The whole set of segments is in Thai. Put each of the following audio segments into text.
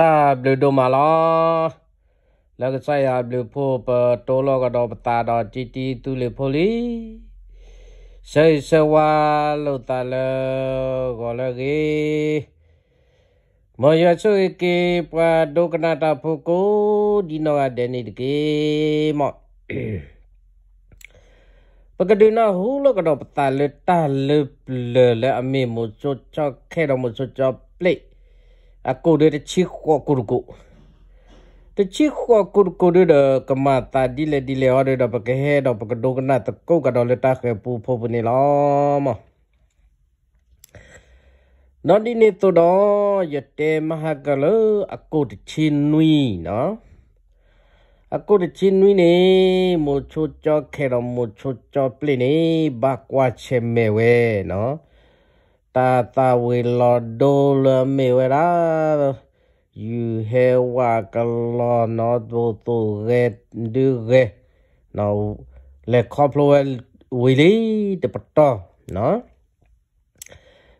တာဘလူဒိုမာလာလကဆိုင်ယာဘလူဖိုပတိုလောကတော့ပတာတော့တီတီသူလေဖိုလီဆေဆဝါလောတလကောလကေမယချွေကေပဒုကနာတာဖုကိုဒီနောဒဲနိတကေမော့ပကဒိနာဟူလကတော့ပတာလေတာလေလေအမေမို့ချောချခဲတော့မို့ချောပလိတ် aku de chi kho kurku te chi kho kurku de de ta dile dile ho de pa ke he do pa ke do na ta ko ka do le ta ke pu pho ni lo mo no di ni to do ye te ma ha ka lo aku de chi nui no aku de chi nui ne mo cho cho ke do mo cho cho ple ne ba kwa che me we no ตาตาเวลาดูเลยเม่วรายู่เฮวากันลอนอตโตเกดดูเกนาเลครอบพลเวลีเดปตอนะ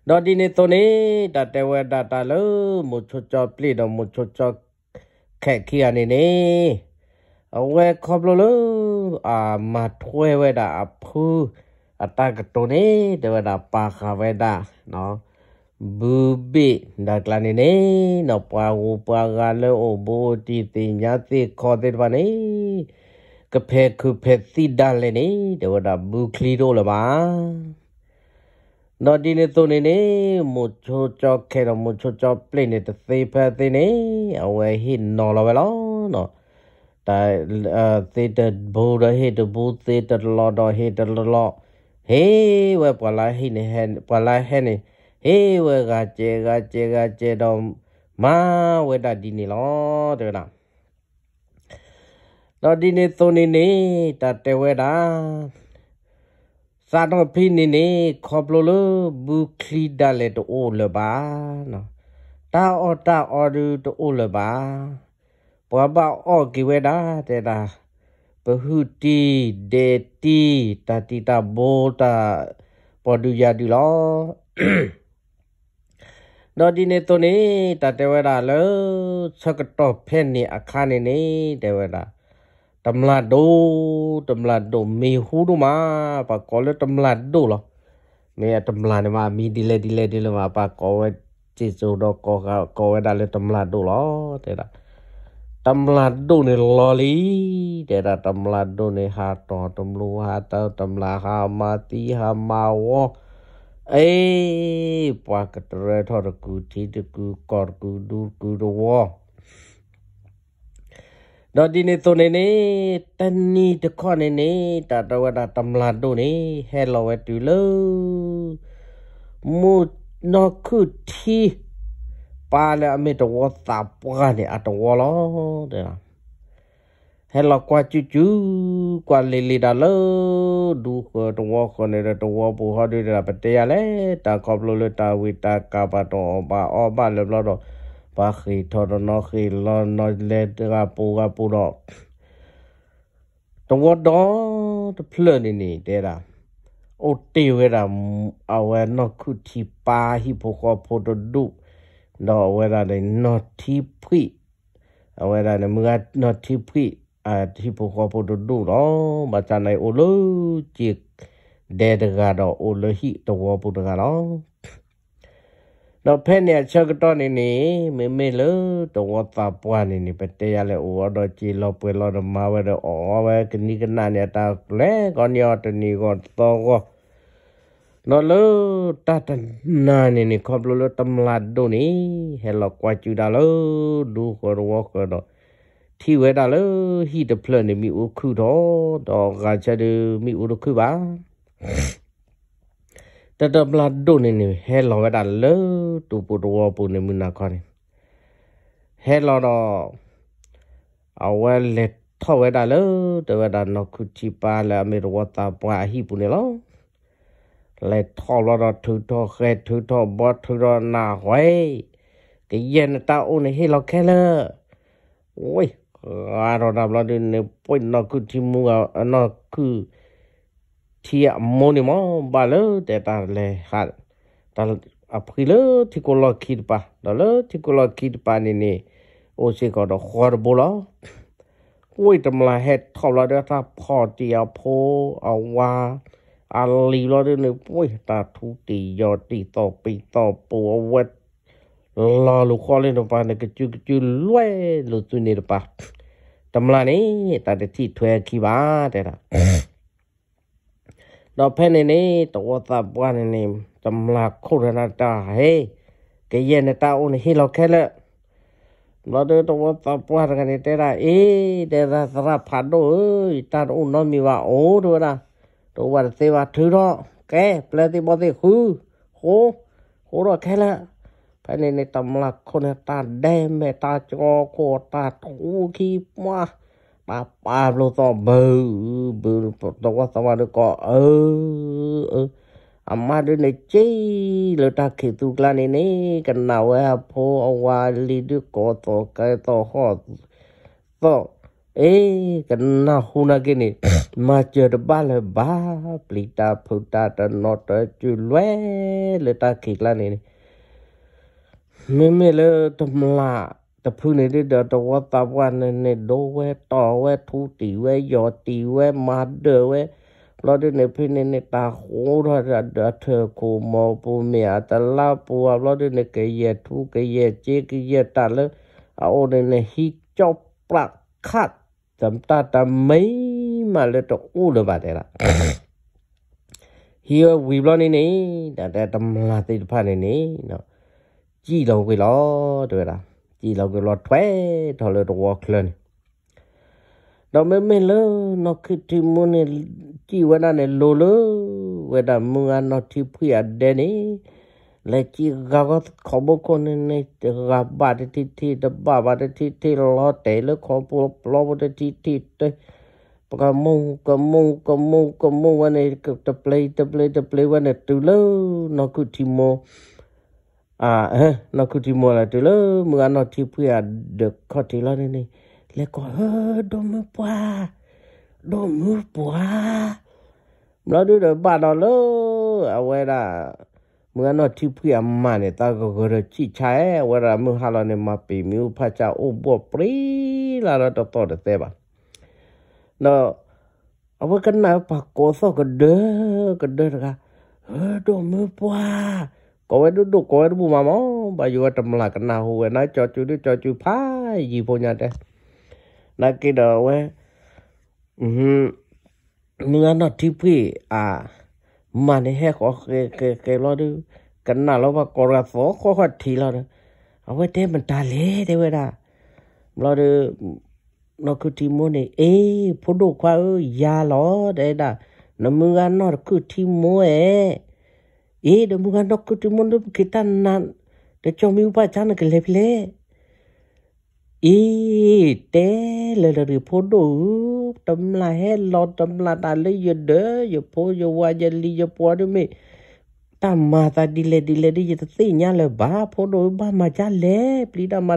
ดอดีนตัวนี้ดาเตวดาตาลมุชจอปลีดมุชจอแขกขี้อันนี้เอเวลครอบพลลอามาท้วยเวลาอับพูอัตากตัวนี้เดวดาปากาเวดาနော်ဘူဘိဒါကလနေနေနော်ပွားဝပွားကလည်းအဘိုတီတင်ညာတိခေါ်တဲ့ပါနေကဖဲခုဖဲတိဒါလည်းနေတော်တာဘူခလီတော့လပါနော်ဒီနေသွနေနေမချိုချောခဲတော့မချိုချောပလိနေတသေးဖက်သေးနေအဝဲဟိနော်လောပဲလောနော်တိုင်အဲသေတဘူရဟိတဘူသေတလောတော့ဟိတလောဟေးဝဲပွာလာဟိနေဟန်ပွာလာဟဲနေဟေးဝဲကကျေကကျေကကျေတော့မာဝဲတာဒီနေလောတဲ့လားတော့ဒီနေသုံးနေနေတာတဲဝဲတာစာတော့ဖိနေနေခေါပလိုလဘူခလီဒါလေတိုလဘာနော်တာအော်တာအော်ဒူတိုလဘာဘွားဘအော်ကိဝဲတာတဲ့တာပဟုတိဒေတိတတိတဘောတာပေါ်ဒူယာဒူလောတော့ဒီနေတော့နေတတဝရလောစကတော့ဖဲနေအခါနေနေတဝရတမလာဒိုတမလာဒိုမေဟူဒူမာပါကောလတမလာဒိုလောမေတမလာနေမှာမီဒီလေဒီလေဒီလေမှာပါကောဝဲจิตโจดอกอกอกเวดาเลตมลาโดลอเตดาตำลาดูในลอลีเดราตำลาดูในฮาตอตำลูฮาเตาตำลาฮามาตีฮามาวอเอ้ปากตระทอรกูทีตกูกอดกูดูกูดูวอดอดีในตัวในนี้ตันนี่ตะข้อในนี้ตาตะวดาตำลาดูนี่เฮลโลเวตูเลมูนอคือที่ปาเลยไม่ตัวตาปาเนี่ยอัตวอลเดี๋ยให้เรากว่าจู่จู่กว่าลิลิดาเลดูก็ตัวคนเนี่ยตัวผู้หาดูระเป็นเตยเลยตาครอบลุลตาวิตากาบตองบาอ้อบ้านเรียบรอยปาขีทอดนอขีลอนอเลดกาปูกาปูดอกตัวดอตเพลินนี่เด้อยโอเตเวลาเอาไว้นอกคุทีปาฮิปโคโพดดูတော့ဝဲတာတဲ့ not tip ဖိအဝဲတာနဲ့မက not tip ဖိအာတိပကောပဒဒူရောမချနိုင်အိုလိုချစ်ဒေဒဂါတော့အိုလိုဟိတဝပုဒဂါရောတော့ဖဲ့နေချက်တော့နေနေမေမေလို့တဝတာပွားနေနေပတဲရလဲအိုတော့ချီလောပွဲလောတော့မဝဲတော့အော်ဝဲကနိကနာနေတာလဲကောညောတနီကောတော့ကောနော်လတတနာနေနေခေါပလိုလတမလာဒိုနေဟဲလကွာချူဒါလဒူခေါ်ဝါကတော့ထီဝဲတာလဟီတဖလနေမီအိုခုတော့တော့ဂါချက်ဒမီအိုတို့ခုပါတတပလာဒိုနေနေဟဲလဝဲတာလတူပူတော်ပူနေမနာခေါ်နေဟဲလတော့အဝဲလက်ထဝဲတာလတဝဲတာနခုချီပါလာမေရဝတာပွားဟီပူနေလောเลยทอรอดถือทอเคถือทอบอถือรอหนาหวยก็เย็นตาอุ่นให้เราแค่เลยโอ้ยอาราดับเราดินเนปุ่นนอคือทีมืออันักคือที่อ่ะมนิมอบาเลยแต่ตาเลยฮัลตาอภิเลที่กูรอคิดปะตาเลยที่กูรอคิดปะนี่นี่โอ้สิก็ต้องขอรบลาโอ้ยทำลายเหตุทอเราเดือดตาพอเดียวพอเอาว่าอัลลีรอดนปุ้ยตาทุตียอตีต่อปีต่อปัวเวทลอลูกคอเล่นปานกระจุกจุลวยลูตุนีรปะตำลานี้ตาเด็กที่ถวยคีบาเดระดอกเพนนี้ตัวตาบ้านนี้ตำลาโคตรนาตาเฮ้กเย็นตาอุ่นฮิเราแค่ละเราเดินตัวตาบ้านกันนี่เดระเอ๊เดระสารพัดด้วยตาอุ่นน้อมีว่าโอ้ด้วยนะตัววันเสวาถือรอแกแปลที่บอสิคือโหโหรอแค่ละภายในในตำลักคนตาแดงแม่ตาจอโคตาทูขี้มาปาปาโลตอเบอบอตัวสวัสดิ์ก็เออเอออามาดูในใจเลือตาขีตุกลานี่นี่กันหนาวแอพอเอาวาลีดูกอต่อไกต่อหอต่อเอ๊กันน่าหูนักนี่มาเจอบ้าเลยบ้าปลีตาพูตาตะนอตจุลเวเลตาขีดละนี่ไม่ไม่เลยทำละแต่พูนในเดือดตัวัตะวันในโดเวต่อเวทูตีเวยอตีเวมาเดเวเราได้ในพี่ในในตาโคเราจะเธอคูมอปูเมียตเลาปูเราได้ในเกยทกเกยเจเกยตาเลยเอาในในฮิจอบปรักคัด tamtata mai maleto ulo batera here we blone ni da da tamla te pha ni ni no ji lo kwe lo de la ji lo kwe lo thwe tho lo to walk learn no me me lo no kiti mo ne ji wa na ne lo lo wa da mu ga no ti phu ya de ni และที่เราก็ขบคนในระบาดที่ที่ระบาดที่ที่รอแต่ละขอปลบรอบาดที่ที่ได้กมุงกมุงกมุงกมุงวันนี้ก็จะเปลตจะเปลตจะเปลยวันนี้ตัวเล่นกุีิโม อ่าเฮ้นกุีิโมอะตัวเล่เมื่อนักที่เพื่อเด็กขอที่ละนี่นี่แล้วก็เฮ้ดมือปวาดมือปวาเราดูเด็กบ้านเราเลยเอาไว้ละเมื่อนอที่เพื่อมาเนี่ยตาก็กระชี้ใช้เวลามือฮาลาเนี่ยมาปีมิวพระเจ้าอุบวปรีลาเราต่อต่อเตะบ้นเนาะเอาไวกันนะปากโกโซก็เด้อก็เด้อนะคะเออดมือปัวก็ไว้ดูดูก็ไว้ดูบูมามอไปอยู่ว่าทำลายกันนะหัวนายจอจูดิจอจูพายยี่โพันเด้นักกีฬาเว้อเมื่อนอที่พี่อ่ามาในแห่ขอเกเกเกรอดูกันหน่าเราว่ากราฟอขอดทีเราเนอเอาไว้เต้มันตาเละเต้เวลาเราดูนกทีโมนีเอ้พอดูความยาล้อได้ด่านมืออันนอร์กูทีโมเอ้เอเดี๋อวมึงก็นกกูจะมันดูกิดตั้งนานแต่๋ยวจะมีอุปจานกันเล็บเล่อีเตลลยเพูดูตำลาเฮลอตำลาตาเลยยเดอยพยวายลียปวดมตามมาตาดิเลดิเลดิยตสีเนี่ยเลยบาพดูบามาจ้าเลปลีดามา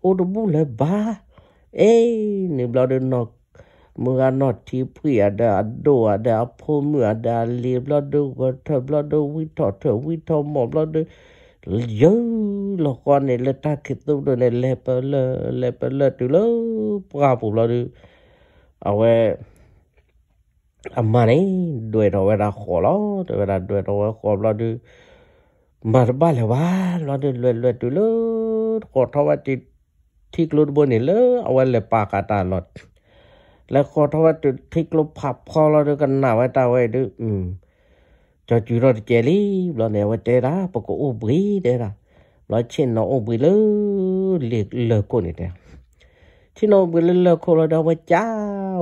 โอดบุเลยบาเอ้ยนี่เราเดินนกเมื่อนอดที่เพื่อดาดัวดาพูเมื่อเดาลีเราดูว่าเธอเราดูวิทอเธอวิทอหมอบเราดูยอลกอนเนลตาคิดตุดเนเลเปลเลเปลตุลปกาปุลอดู เอาไว้อามาเนี่ดูวยเราเวลาขอลอดเวลาด้วยเราขอลอดูมาบ้านเลยว่าลอดูเลเลตุลขอทว่าจิตที่กลุดบนนี่เนลเอาไว้เลปากาตาลอดแล้วขอทว่าจิตที่กลุบผับคอลอดูกันหนาไว้ตาไว้ดูอืมจะจุดเราเจลีเราเนี่ยวันเจร่าปกอุบิเดร่าเราเช่นน้องอุบิเลือเลืกเลือกคนเดียวเช่น้องอุบิเลือกคนเราเดาว่าจ้า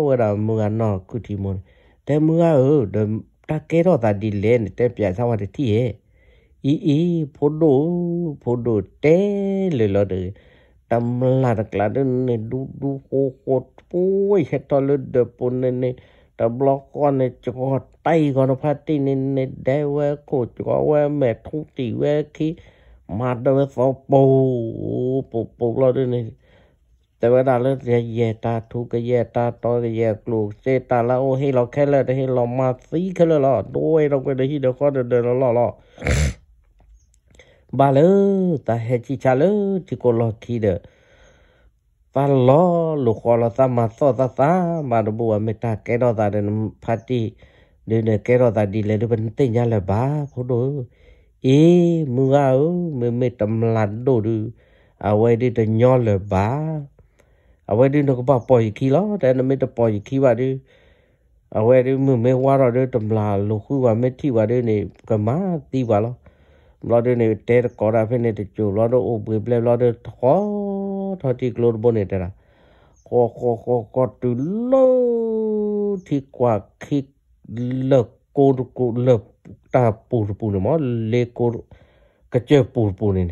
เวลาเมื่อนอกุฏิมันแต่เมื่อเออเดิมตะเกียราตัดดินเลนแต่เปลี่ยนสวัสที่เออีอีพอดูพอดูเตะเลยเราเดือทำลาดกลาดินี่ดูดูโคตรปุ้ยเหตุอะไรเดี๋ยวปุ่นนี่ตำบล็อกก่อนนี่จอดต a ก g นพัด a ี h y nên nên đe we cổ chó w า m ม thu tì w ว khi mà đâu we p ป ô ป ù bù bù l นี่แต่เวลาเราจะแย่ตาทุกข์แย่ตาตอยแย่กลูกเจตาละโอ ให้เราแค่เลยให้เรามาซีแค่เลยหรอด้วยเราไปไดินที่เดียวก็เดินเดินเราหล่อบาเลตาเฮจิชาเลที่โกลอคีเดตาลอลูกคอเราสามารถสอซาซามาดูบัวเมตาแกดอตาเดินพัดที่လေလေကဲတော့တာဒီလေဘန်တိညာလေဘာခို့တော့အေးမူကောမေမေတမလတ်တို့လူအဝဲဒီတညောလေဘာအဝဲဒီနကပပေါ်ခီလောတဲ့နမေတပေါ်ခီပါဒီအဝဲဒီမမေဝါတော့တမလာလူခုဝမေတိဝါဒီနေကမာတိပါလောမလောဒီနေတဲ့ကောရာဖိနေတဲ့ကျူလောတော့အိုဘေဘလလောတော့ထောထောတိကလောဘနေတဲ့ရာကောကောကောကောတူလောတိကွာခိလကိုကိုလတာပူပူနမလေကိုကကျပူပူနေ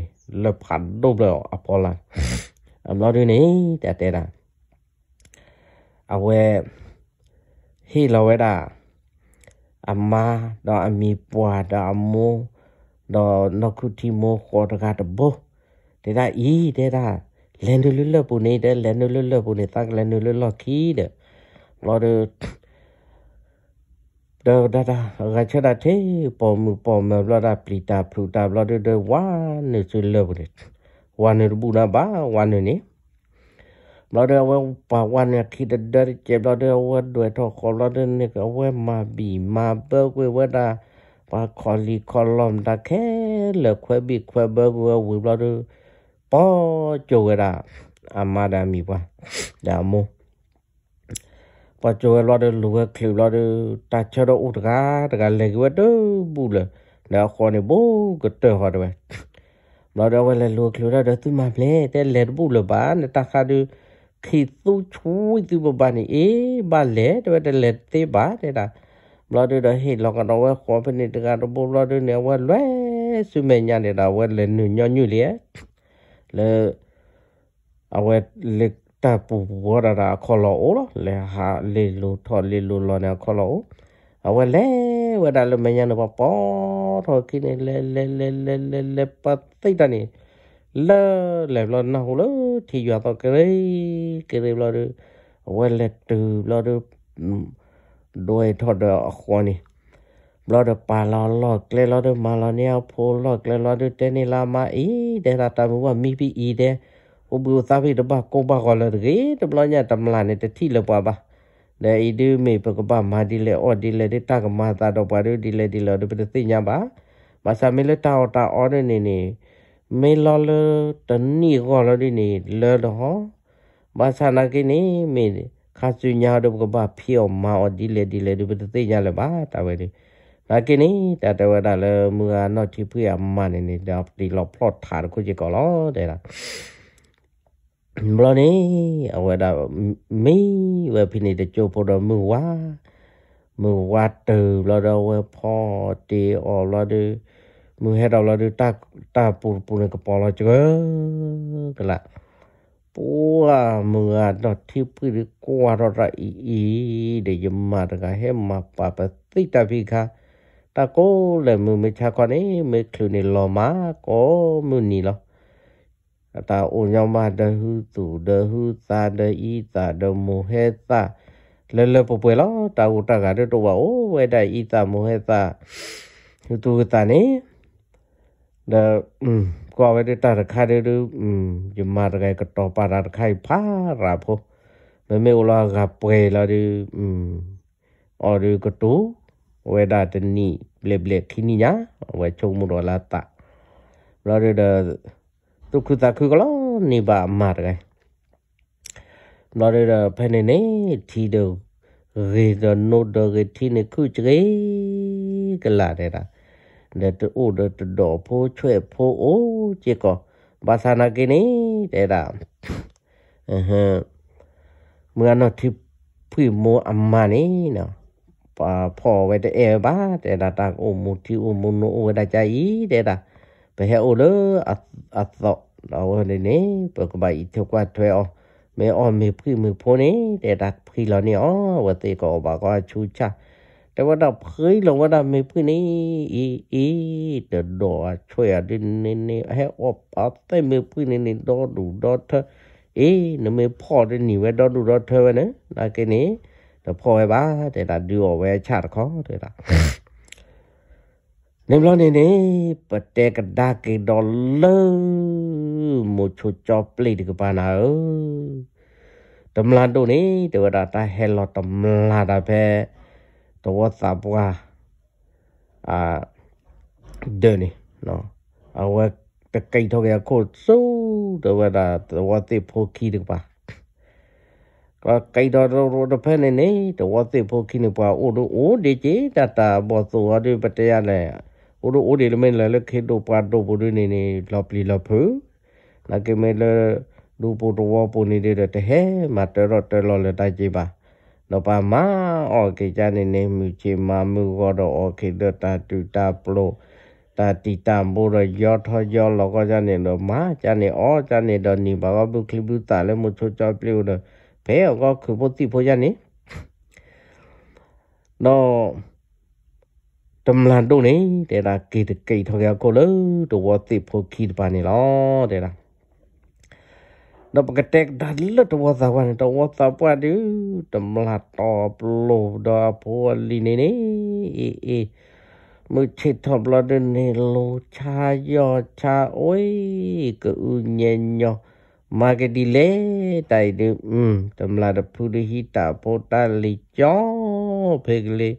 လဖတ်တော့ဘလအပေါ်လာအမလို့ဒီနေတတဲတာအဝဲဟေလောဝဲတာအမတော့အမီပွာတော့အမိုးတော့နခုတီမိုးခေါ်တကားတဘောဒေတာဤဒေတာလန်ဒူလွတ်ပူနေတဲ့လန်ဒူလွတ်ပူနေတက်လန်ဒူလွတ်ခီးတဲ့လော်ဒဒါဒါဒါရချဒါတေပေါ်မူပေါ်မဘလာဒါပလီတာဖလူတာဘလာဒဒဝါနေစလဘလက်ဝါနေဘူနာဘာဝါနေနေဘလာဒဝပါဝါနေခိဒဒရချေဘလာဒဝဒွေတော့ခေါ်လာဒနေကဝဲမာဘီမာဘကွေဝဒါပါခေါ်လီခေါ်လွန်တခဲလခွဲဘီခွဲဘကွေဝီဘလာဒပေါ်ကြိုရအမဒါမီပွားဒါမို့ပချိုလောတဲ့လူကခလူလောတဲ့တာချတော့ဥတကားတကလည်းကွတ်တူဘူးလေနာခေါ်နေဘူးကတဲ့ဟောတယ်မလာတော့လည်းလူခလူရတဲ့သူမပလဲတဲ့လက်ဘူးလပါနတခါဒူခိသူချူသူဘဘာနေအေးဘာလဲတဲ့တဲ့လက်သေးပါတဲ့တာမလာတော့ဟေးလောက်ကတော့ခေါ်ဖနေတကတော့ဘူးလာတဲ့နေဝဲလွဲစုမညာနေတာဝဲလည်းညွညွလေလေအဝဲလက်ตาปูบัวระระคอลโอละเลหาเลลูทอเลลูลอนี่ยคอลโอเอาไว้เล้วเวลาเราไม่ยันว่าปอทอกินเลเลเลเลเลเลปัตติตานี่เลเลบลอนนาหูเลที่อยู่ต่อเกเรเยเรบลอดูเอาไว้เลยตือเลอดูโดยทอดอควนี่ลอดปาลอลอดเกลลอดมาลอเนียโพลอดเกลลอดเตนิลามาอีเดราตามัวมีพี่อีเดအဘူသားဖိတပါကောပါကောလရေတပလညာတမလာနေတတိလပွားပါလေဤဒီမေပကပမာဒီလေအော်ဒီလေတကမာတာတော့ပါဒီလေဒီလောဒပတသိညာပါမဆာမေလတာတာအော်နေနေမေလောလတနီကောလဒီနေလောတော့မဆာနာကိနေမေခါစုညာတော့ကပဖီအောင်မာအော်ဒီလေဒီလေဒပတသိညာလေပါတဝဲဒီနာကိနေတာတဝဲတာလေမူဟာနော့ချိပြမနေနေတော့ဒီလော plot ထားကိုကြည့်ကောလောတဲ့လားบลอนี่เอาไว้ดามีเวพินิจโจปอดมือว่ามือว่าตื่นเราเราพอเตีออกเราดูมือให้เราเราดูตาตาปูปูในกระเป๋าเราจะก็ละปัวมืออดนที่พื้นกว่าเราไรอีเดี๋ยวมาถึงให้มาปะปะติตาพิฆาตาโก้เลยมือไม่ชาคนนี้ไม่คลื่นในลมมาก็มือนี่หรอအတာအိုညောင်းမတဟုသူတဟုသာတဤသာတမောဟေသလဲလဲပပွဲလောတာဝတကတဲ့တော့ပါအိုဝဲတဲ့ဤသာမောဟေသသူတနေဒါကွာဝဲတဲ့တာခါတဲ့လူယမတကဲကတော့ပါတာခိုင်ဖာရာဖို့မမေလာကပွဲလာဒီအော်ဒီကတူဝဲတာတနီဘလက်ဘလက်ခင်းညာဝဲချုံမတော်လာတာရာတဲ့ตุกตาคือก็ล้อนี่บามาไงเราได้ภายในนี่ที่เดียวเรียนโน้ตเดียวที่นี่คือจะก็นละได้ละเดี๋ยวตัวเดี๋ตัวดอพูช่วยพูโอ้เจ๊ก็ภาษาหนักนี่เด้ละเออเมื่อนอที่พี่โมอัมมานี่เนาะพอไป้ได้เอบ้าแต่ดาตาโอมุที่โอมุโนโอได้ใจเด้่ะပဟေအိုလအသောလာဝနေနေပကဘိုင်ထောက်ကွာထွဲအောမေအောမေပြိမေဖိုနေတဲ့ဒါပြိလောနေအောဝတိကောဘာကောချူချာแต่ว่าดับเคยลงว่าดับมีพื้นนี้อีอีเดอดอช่วยดินนี่นี่ให้อบอับแต่มีพื้นนี่นี่ดอดูดอเธอเอ๊ะนไม่พอได้หนีไว้ดอดูดอเธอไว้นะนะแกนี้แต่พอไว้บ้าแต่ละดูเอาไว้ชาติเขาแต่ละနေမလို့နေနေပတဲကဒါကေဒေါ်လမိုချိုချောပလေတကပါနာတမလာတို့နေတဝတာတာဟဲလောတမလာတာပဲတဝတ်သာပွားအာဒနေနော်အဝက်တကိတ်ထောက်ရခုဆိုးတဝတာတဝတိဖိုခီတကပါကကိတော်တော်တဖက်နေနေတဝတိဖိုခီနေပွားအိုတို့အိုဒီချေတတာဘောသွားဒီပတရလဲโอโดโอเดลเมนละเลเคโดปาโดบุรินีนีลอปลีลอพูနာကေမဲလဒူပိုတဝပိုနေတဲ့တဟဲမတရတလလတကြပါတော့ပါမအော်ကေချာနေနေမြူချေမမှုတော့အော်ကေဒတာတူတာပလိုတာတီတာမိုရယောထယောလောကကြနေတော့မကြနေအော်ကြနေတော့နိဘာဘုခလီဘူးတာလဲမချိုချောပလိုတော့ဘဲအော်ကခုပတိဖိုးကြနေတော့တမလန်တို့နေတဲ့လားကေတကိတ်ထောက်ရကိုလို့တော့ဝတ်သိဖို့ခိတပါနေလောတဲ့လားတော့ပကတက်ဒါလတော့ဝါသာဝန်တော့ဝါသာပွားဒူတမလာတော့ပလို့တော့ပေါ်လီနေနေအေးအေးမွချစ်တော့ဘလဒနေလိုချာယောချာအိုးကူညေညောမာကဒီလေတိုင်ဒူอืมတမလာတဖူဒဟီတာပေါ်တာလီကျော်ဖေကလေး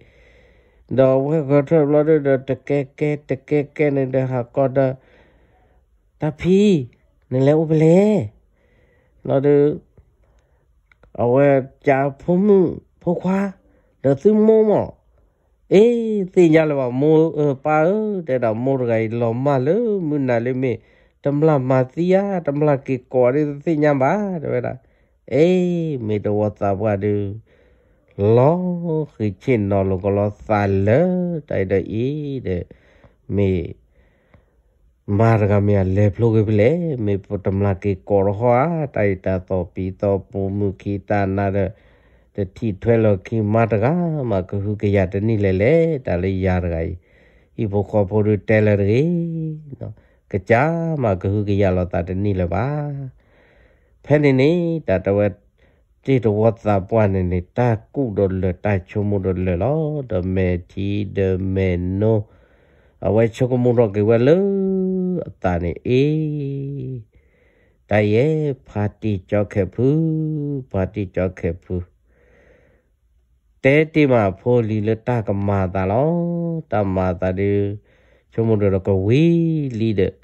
ဒါဝဲကထရလာတဲ့တကဲကဲတကဲကဲနေတဲ့ဟာကောဒါတဖီနလဲဥပလဲလာတဲ့အဝဲကြာဖုံမှုဖခွာဒသူမောမောအေးသိကြလပါမိုးပါတဲ့တော့မိုးရိုင်လောမလမနာလေးမေတမလမာတီယာတမလကေကော်ရသိညံပါတဲ့လားအေးမေတော်သာဘွားဒူလောခိချင်းနော်လောကလောသာလတိုက်တဲ့ဤတဲ့မေမာရကမြလေဖလိုကပြလေမေပတမလာကေကောရဟွာတိုက်တာတော့ပီတော့ပူမူခိတာနာတဲ့တတိထွဲလခိမတကမကဟုကရတနိလေလေတလေးရတကဤဘခောဖို့တဲလရေနော်ကကြမကဟုကရလောတာတနိလပါဖဲနေနေတာတဝဲจิตวัตสาปวนในตากูดลตาชมุดลลอดเมทีเดเมโนเอาไว้ชกมุรกิวะเลยตาเนี่ยเอတယေဖာတိကြောခေဖူဖာတိကြောခေဖူတဲတိမဖိုလီလတကမာတာလောတမာတာဒီချုံမတို့ကဝီလီတဲ့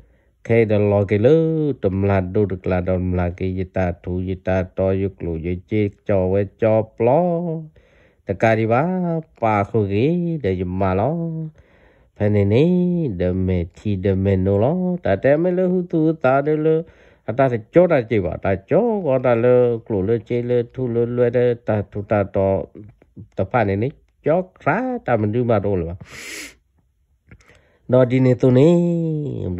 ခဲဒလောကေလုတမလာဒုတကလာဒမလာကေယတာထူယတာတောယုကလူယချေကြောဝဲကြောပလောတကာဒီပါပါခုကေဒေယမလောဖနေနေဒမေတီဒမေနောလောတတဲမလဟုသူတာဒလအတာကြောတာကြိပါတာကြောကောတာလကလူလချေလထူလလွယ်တဲ့တာထူတာတော့တဖနေနေကြောခရာတာမဒူမတော့လောดอดีเนตุนี่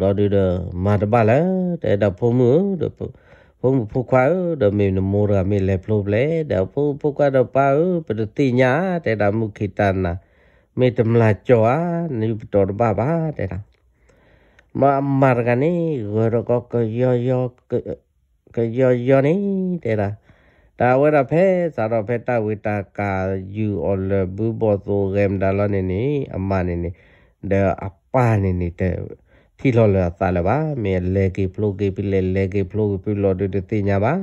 บอดูเดมาดบาละแต่ดพมือดพมผู้ควาดมีนมรามีเลพลูเลเดผพมผู้ควาดป้าเป็นตีนยาแต่ดมุขิตานะมีตำลาจ้าในี่ตอดบ้าบ้าแต่ดมามารกันนี่ก็รก็กยอยอกย่อยอนี่แต่ดตาเวลาเพสารเพตาวิตากาอยู่อลบุบอโซเกมดาลนี่นี่อามานี่นี่เดอပါနေနေတဲ့ဖီလော်လာတာလပါမေလေကေဖလိုကေပီလေလေကေဖလိုပီလော်တဲ့တင်ညာပါ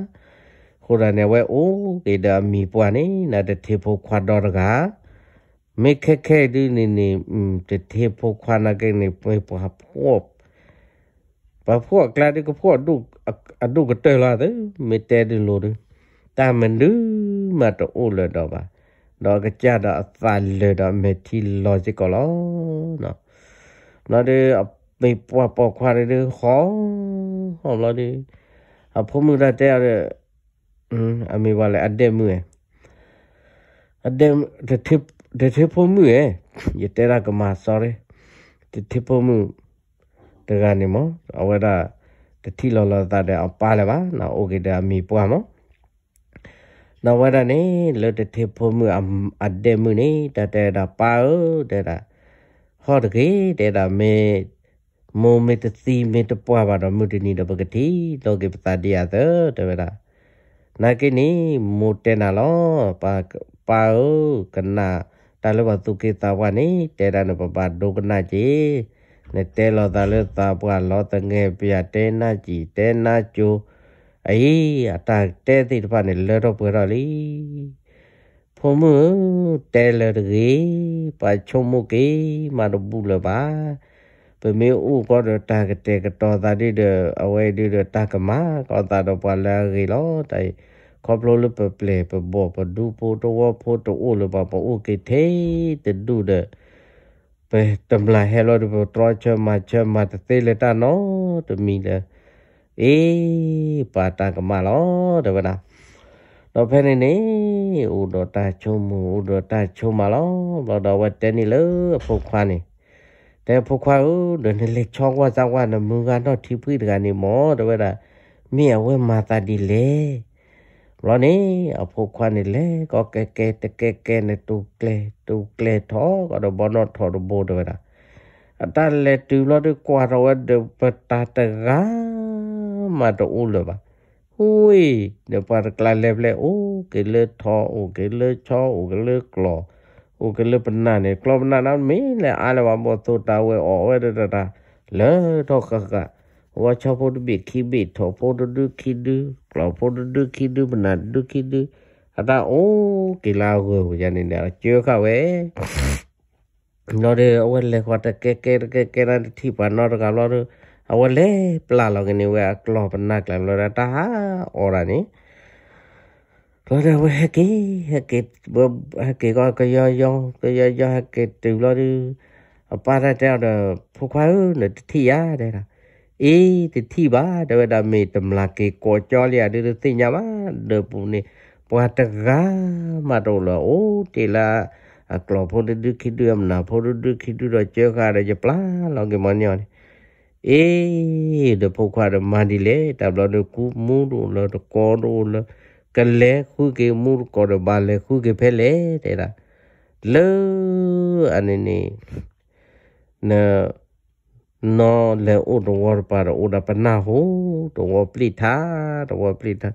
ခိုရနေဝဲအိုးကေဒါမီပွားနေနာတထေဖို့ခွာတော်တကားမေခက်ခဲဒီနေနေတထေဖို့ခွာနာကနေပွဲပွားပေါ့ပဖို့ကလာဒီကဖို့ဒုအဒုကတဲလာတဲ့မေတဲဒီလိုတာမန်ဒူမတော်အိုလတော်ပါတော့ကြတော့အသာလေတော့မေတီ logical လောနော်လာတဲ့မေပွားပေါခွာတဲ့ဟောဟောလာဒီအဖုံးမလာတဲ့ရအမေပါလေအတဲ့မွေအတဲ့တဲ့ထစ်တဲ့ထစ်ဖုံးမွေရတဲ့ရကမာ sorry တဲ့ထစ်ဖုံးမွေတကနေမအဝဒတတိလောလောတတဲ့အပါလေပါနော်โอเคတဲ့အမီပွားမနော်ဝဒနေလောတထစ်ဖုံးမွေအတဲ့မွေနေတတဲ့တာပါတဲ့တာဟောတကေတေတာမေမောမေတသိမေတပွားပါတော့မုဒိနီတော့ပကတိလောကေပတတိယသတဝရနာကိနီမုတေနာလောပါပါဩကနာတလဝတုကေတာဝနီတေတာနပပဒုကနာချေနေတဲလောတာလောတာပွားလောတငယ်ပြတေနာကြည်တေနာချူအေးအတာတဲတိတဖာနေလောတော့ပွားတော့လီခုမှုတဲလရေပါချုံမကေမရဘူးလပါပမေဥကောတာကတေကတော်သာဒီတဲ့အဝဲဒီတဲ့တကမကောတာတော့ပါလာရီလောတိုင်ခေါပလိုလပပလေပဘောပဒူပိုတဝဖိုတိုဥလပါပဥကေသေးတဒူတဲ့ပဲတမလာဟဲလောတော့တော်ချမချမတသေးလက်တာနော်တမီလေအေးပါတာကမလောတဗနာเราเพนนี่อุดตาชมูอุดตาชมาล้อเราดาวัดเตนี่เลยพวกควานี่แต่พวกควาเดินเล็กช่องว่าจังว่านมืองานนอที่พื้นกันนี่หมอแต่เวลาเมียเว้มาตาดีเลยเรานี่เอาพวกควานี่เลยก็แก่แก่แต่แก่แก่ในตูเกลตูเกลท้อก็ดบอนอทอดโบแต่เวลาအတလက်တူလို့ကွာတော့တဲ့ပတာတကမတူလို့ပါอุ้ยเดี๋ยวปาร์กลายเล็บเลยโอ้เกลือทอโอ้เกลือชอโอ้เกลือกลอโอ้เกลือปนนาเนี่ยกลอปนนานั้นมีเลยอะไรว่าบดตัวตาเวออเวเดดาเลยทอกะกะ ว่าชอบพูดบิคีบิทอพูดดูคีดูกลอพูดดูคีดูปนนาดูคีดูอาตาโอ้กีฬาเวอยันนี่เนี่ยเจอเขาเว้นอเดีอเวเลยว่าแต่เกเกเกเกนั่นที่ปานนอร์กับเราเรื่เอาเลยปลาลอากันนี่เว้ยกลอบันนักแล้วเราตาอรานี่เราเว้ยฮกกี้ฮักกี้บ่ฮกกี้ก็ก็ย่อยองก็ย่อยองฮกกี้ตัวเราดูเอาปลาได้เล้าเด้อพวกเขาเนี่ยที่ยาได้ละเอ้ติที่บ้าเด้อยวดามีตำลาเกโกจอเลียดูติยามาเด้อปุ่นนี่ปวดตะก้ามาโดนละโอ้ทีละกลอพอดูคิดดูมนนะพอดูคิดดูเราเจอกันเราจะปลาลอากันมันย้อนนအေးတပုတ်ခွာတော့မန်ဒီလေတဘလတော့ကူမူလို့တော့ကောတော့လကလေခုကေမူကောတော့ဘာလေခုကေဖဲလေတဲ့လားလေအနေနေနော်နော်လေဥဒဝရပါတော့ဥဒပနာဟုတော့ပလိသာတော့ပလိသာ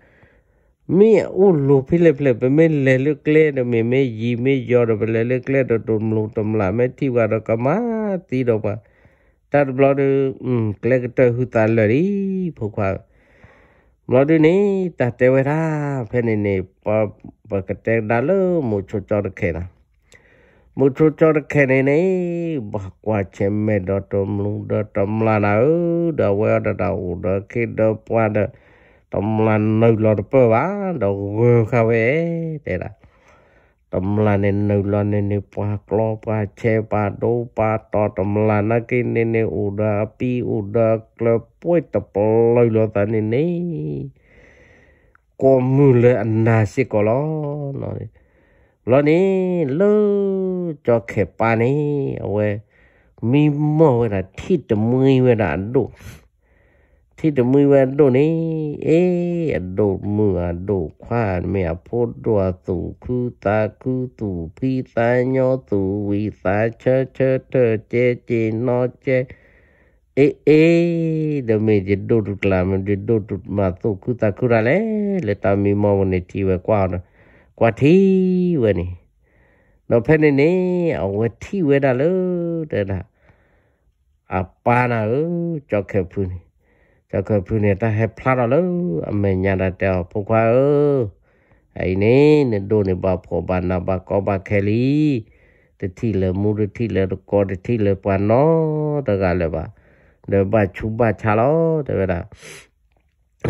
မေအိုလိုဖိလက်ဖလက်ပမေလေလကလေတော့မေမေยีမေယောတော့လေလကလေတော့တုံလို့တုံလာမေတိဝါတော့ကမတီတော့ပါตัดบลอดอืมเล็กตัวหุตาเลยพวกว่าบลอดนี้ตัดเทวราเพนนี่ปะปะกเตกดาลมุชจอร์เขนะมุชจอร์เขนนี่บักว่าเชมเมดอตมลุดอตมลานาดาวเวดดาวดาคิดดวปวดตมลานนหลอดเปอวาดาวเวคาเวเตระ tầm là nên nêu là nên nè pa clo pa che pa do pa to tầm là na cái nên nè uda pi uda da clo poi tập lời lo ta nên nè có mưa lệ anh na xí có lo nói lo nè lơ cho khép pa nè ôi mi mò là thịt mười là đủ ที่เดมือแวนโดนี่เอ๊โดดมือโดดขวานแม่พดดัวสูคือตาคือตู่พี่ตาญอตู่วีสาเชอเชอเธอเจเจนอเจ เอ๊เอเดี๋มีจะดดุดลามันจะดูดุดมาสู่คือตาคืออะลรเลยตามีมองในทีว่ากว่านะกว่าที่เวนี่เราเพนนี่เอาไว้ที่เวดาเลยเด้อนะอ่าปานะเออจอกแค่พูนี่จอกพรุเนี่ยตาให้พลาดแล้วอเมญาดาเตอพกว่าเออไอ้นี่เนี่ยโดนบาพอบานาบากอบาเคลีตที่เลมูรที่เลกอดที่เลปานอตะกาเลยบาเดบาชุบาชาลอเดเวลา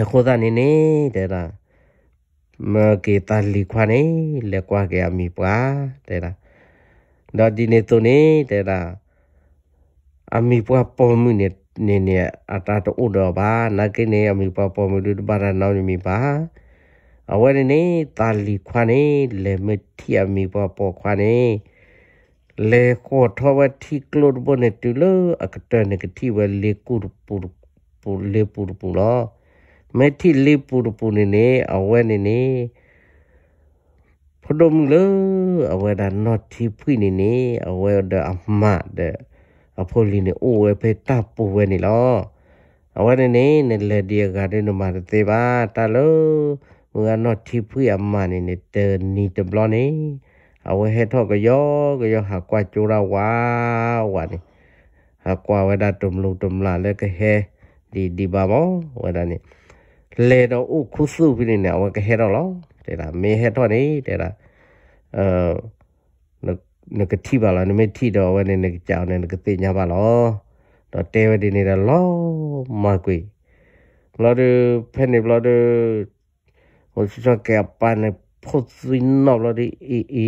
โคตานี่นี่เดนะမကေတလီခွနေလက်ကွာကြမီပွာတဲ့လားတော့ဒီနေတုန်နေတဲ့လားအမီပွားပေါ်မှုနဲ့နေနေအတာတူတော့ပါနကနေအမီပပေါ်မလူဘာရနောင်းနေမီပါအဝရနေတာလီခွနေလေမထီအမီပပေါ်ခွနေလေကိုထောဝတိကလုတ်ဘနေတူလအကတနကတိဝလေကူပူပူလေပူပူလာမထီလေပူပူနေနေအဝနေနေဖဒုံလအဝဒနောတိဖိနေနေအဝဒအမတ်တဲ့အဖိုလီနေအိုဝဲပဲတပူဝဲနေလောအဝဲနေနေလက်ဒီကတဲ့နမတဲ့ပါတလို့မကနော်တီဖူရမနေနေတနီတဘလနေအဝဲဟဲထော့ကယောကယောဟာကွာကျိုရာဝါဝါနေဟာကွာဝဲတာတုံလုံးတုံလာလက်ကဟဲဒီဒီပါမောဝဲတာနေလေတော့ဥခုစုပြီးနေနေအဝဲကဟဲတော့လောတဲ့တာမေဟဲတော့နေတဲ့တာအဲนึกที่บาลนึกไม่ที่ดอวันนี้นึกเจ้าเนี่ยนึกตีญยาบาลอตอเตวดีนี่เราล้อมากุย เราดูเพนิบเราดูผมชอบแกปานเนพูดสินนอกเราดิอีอี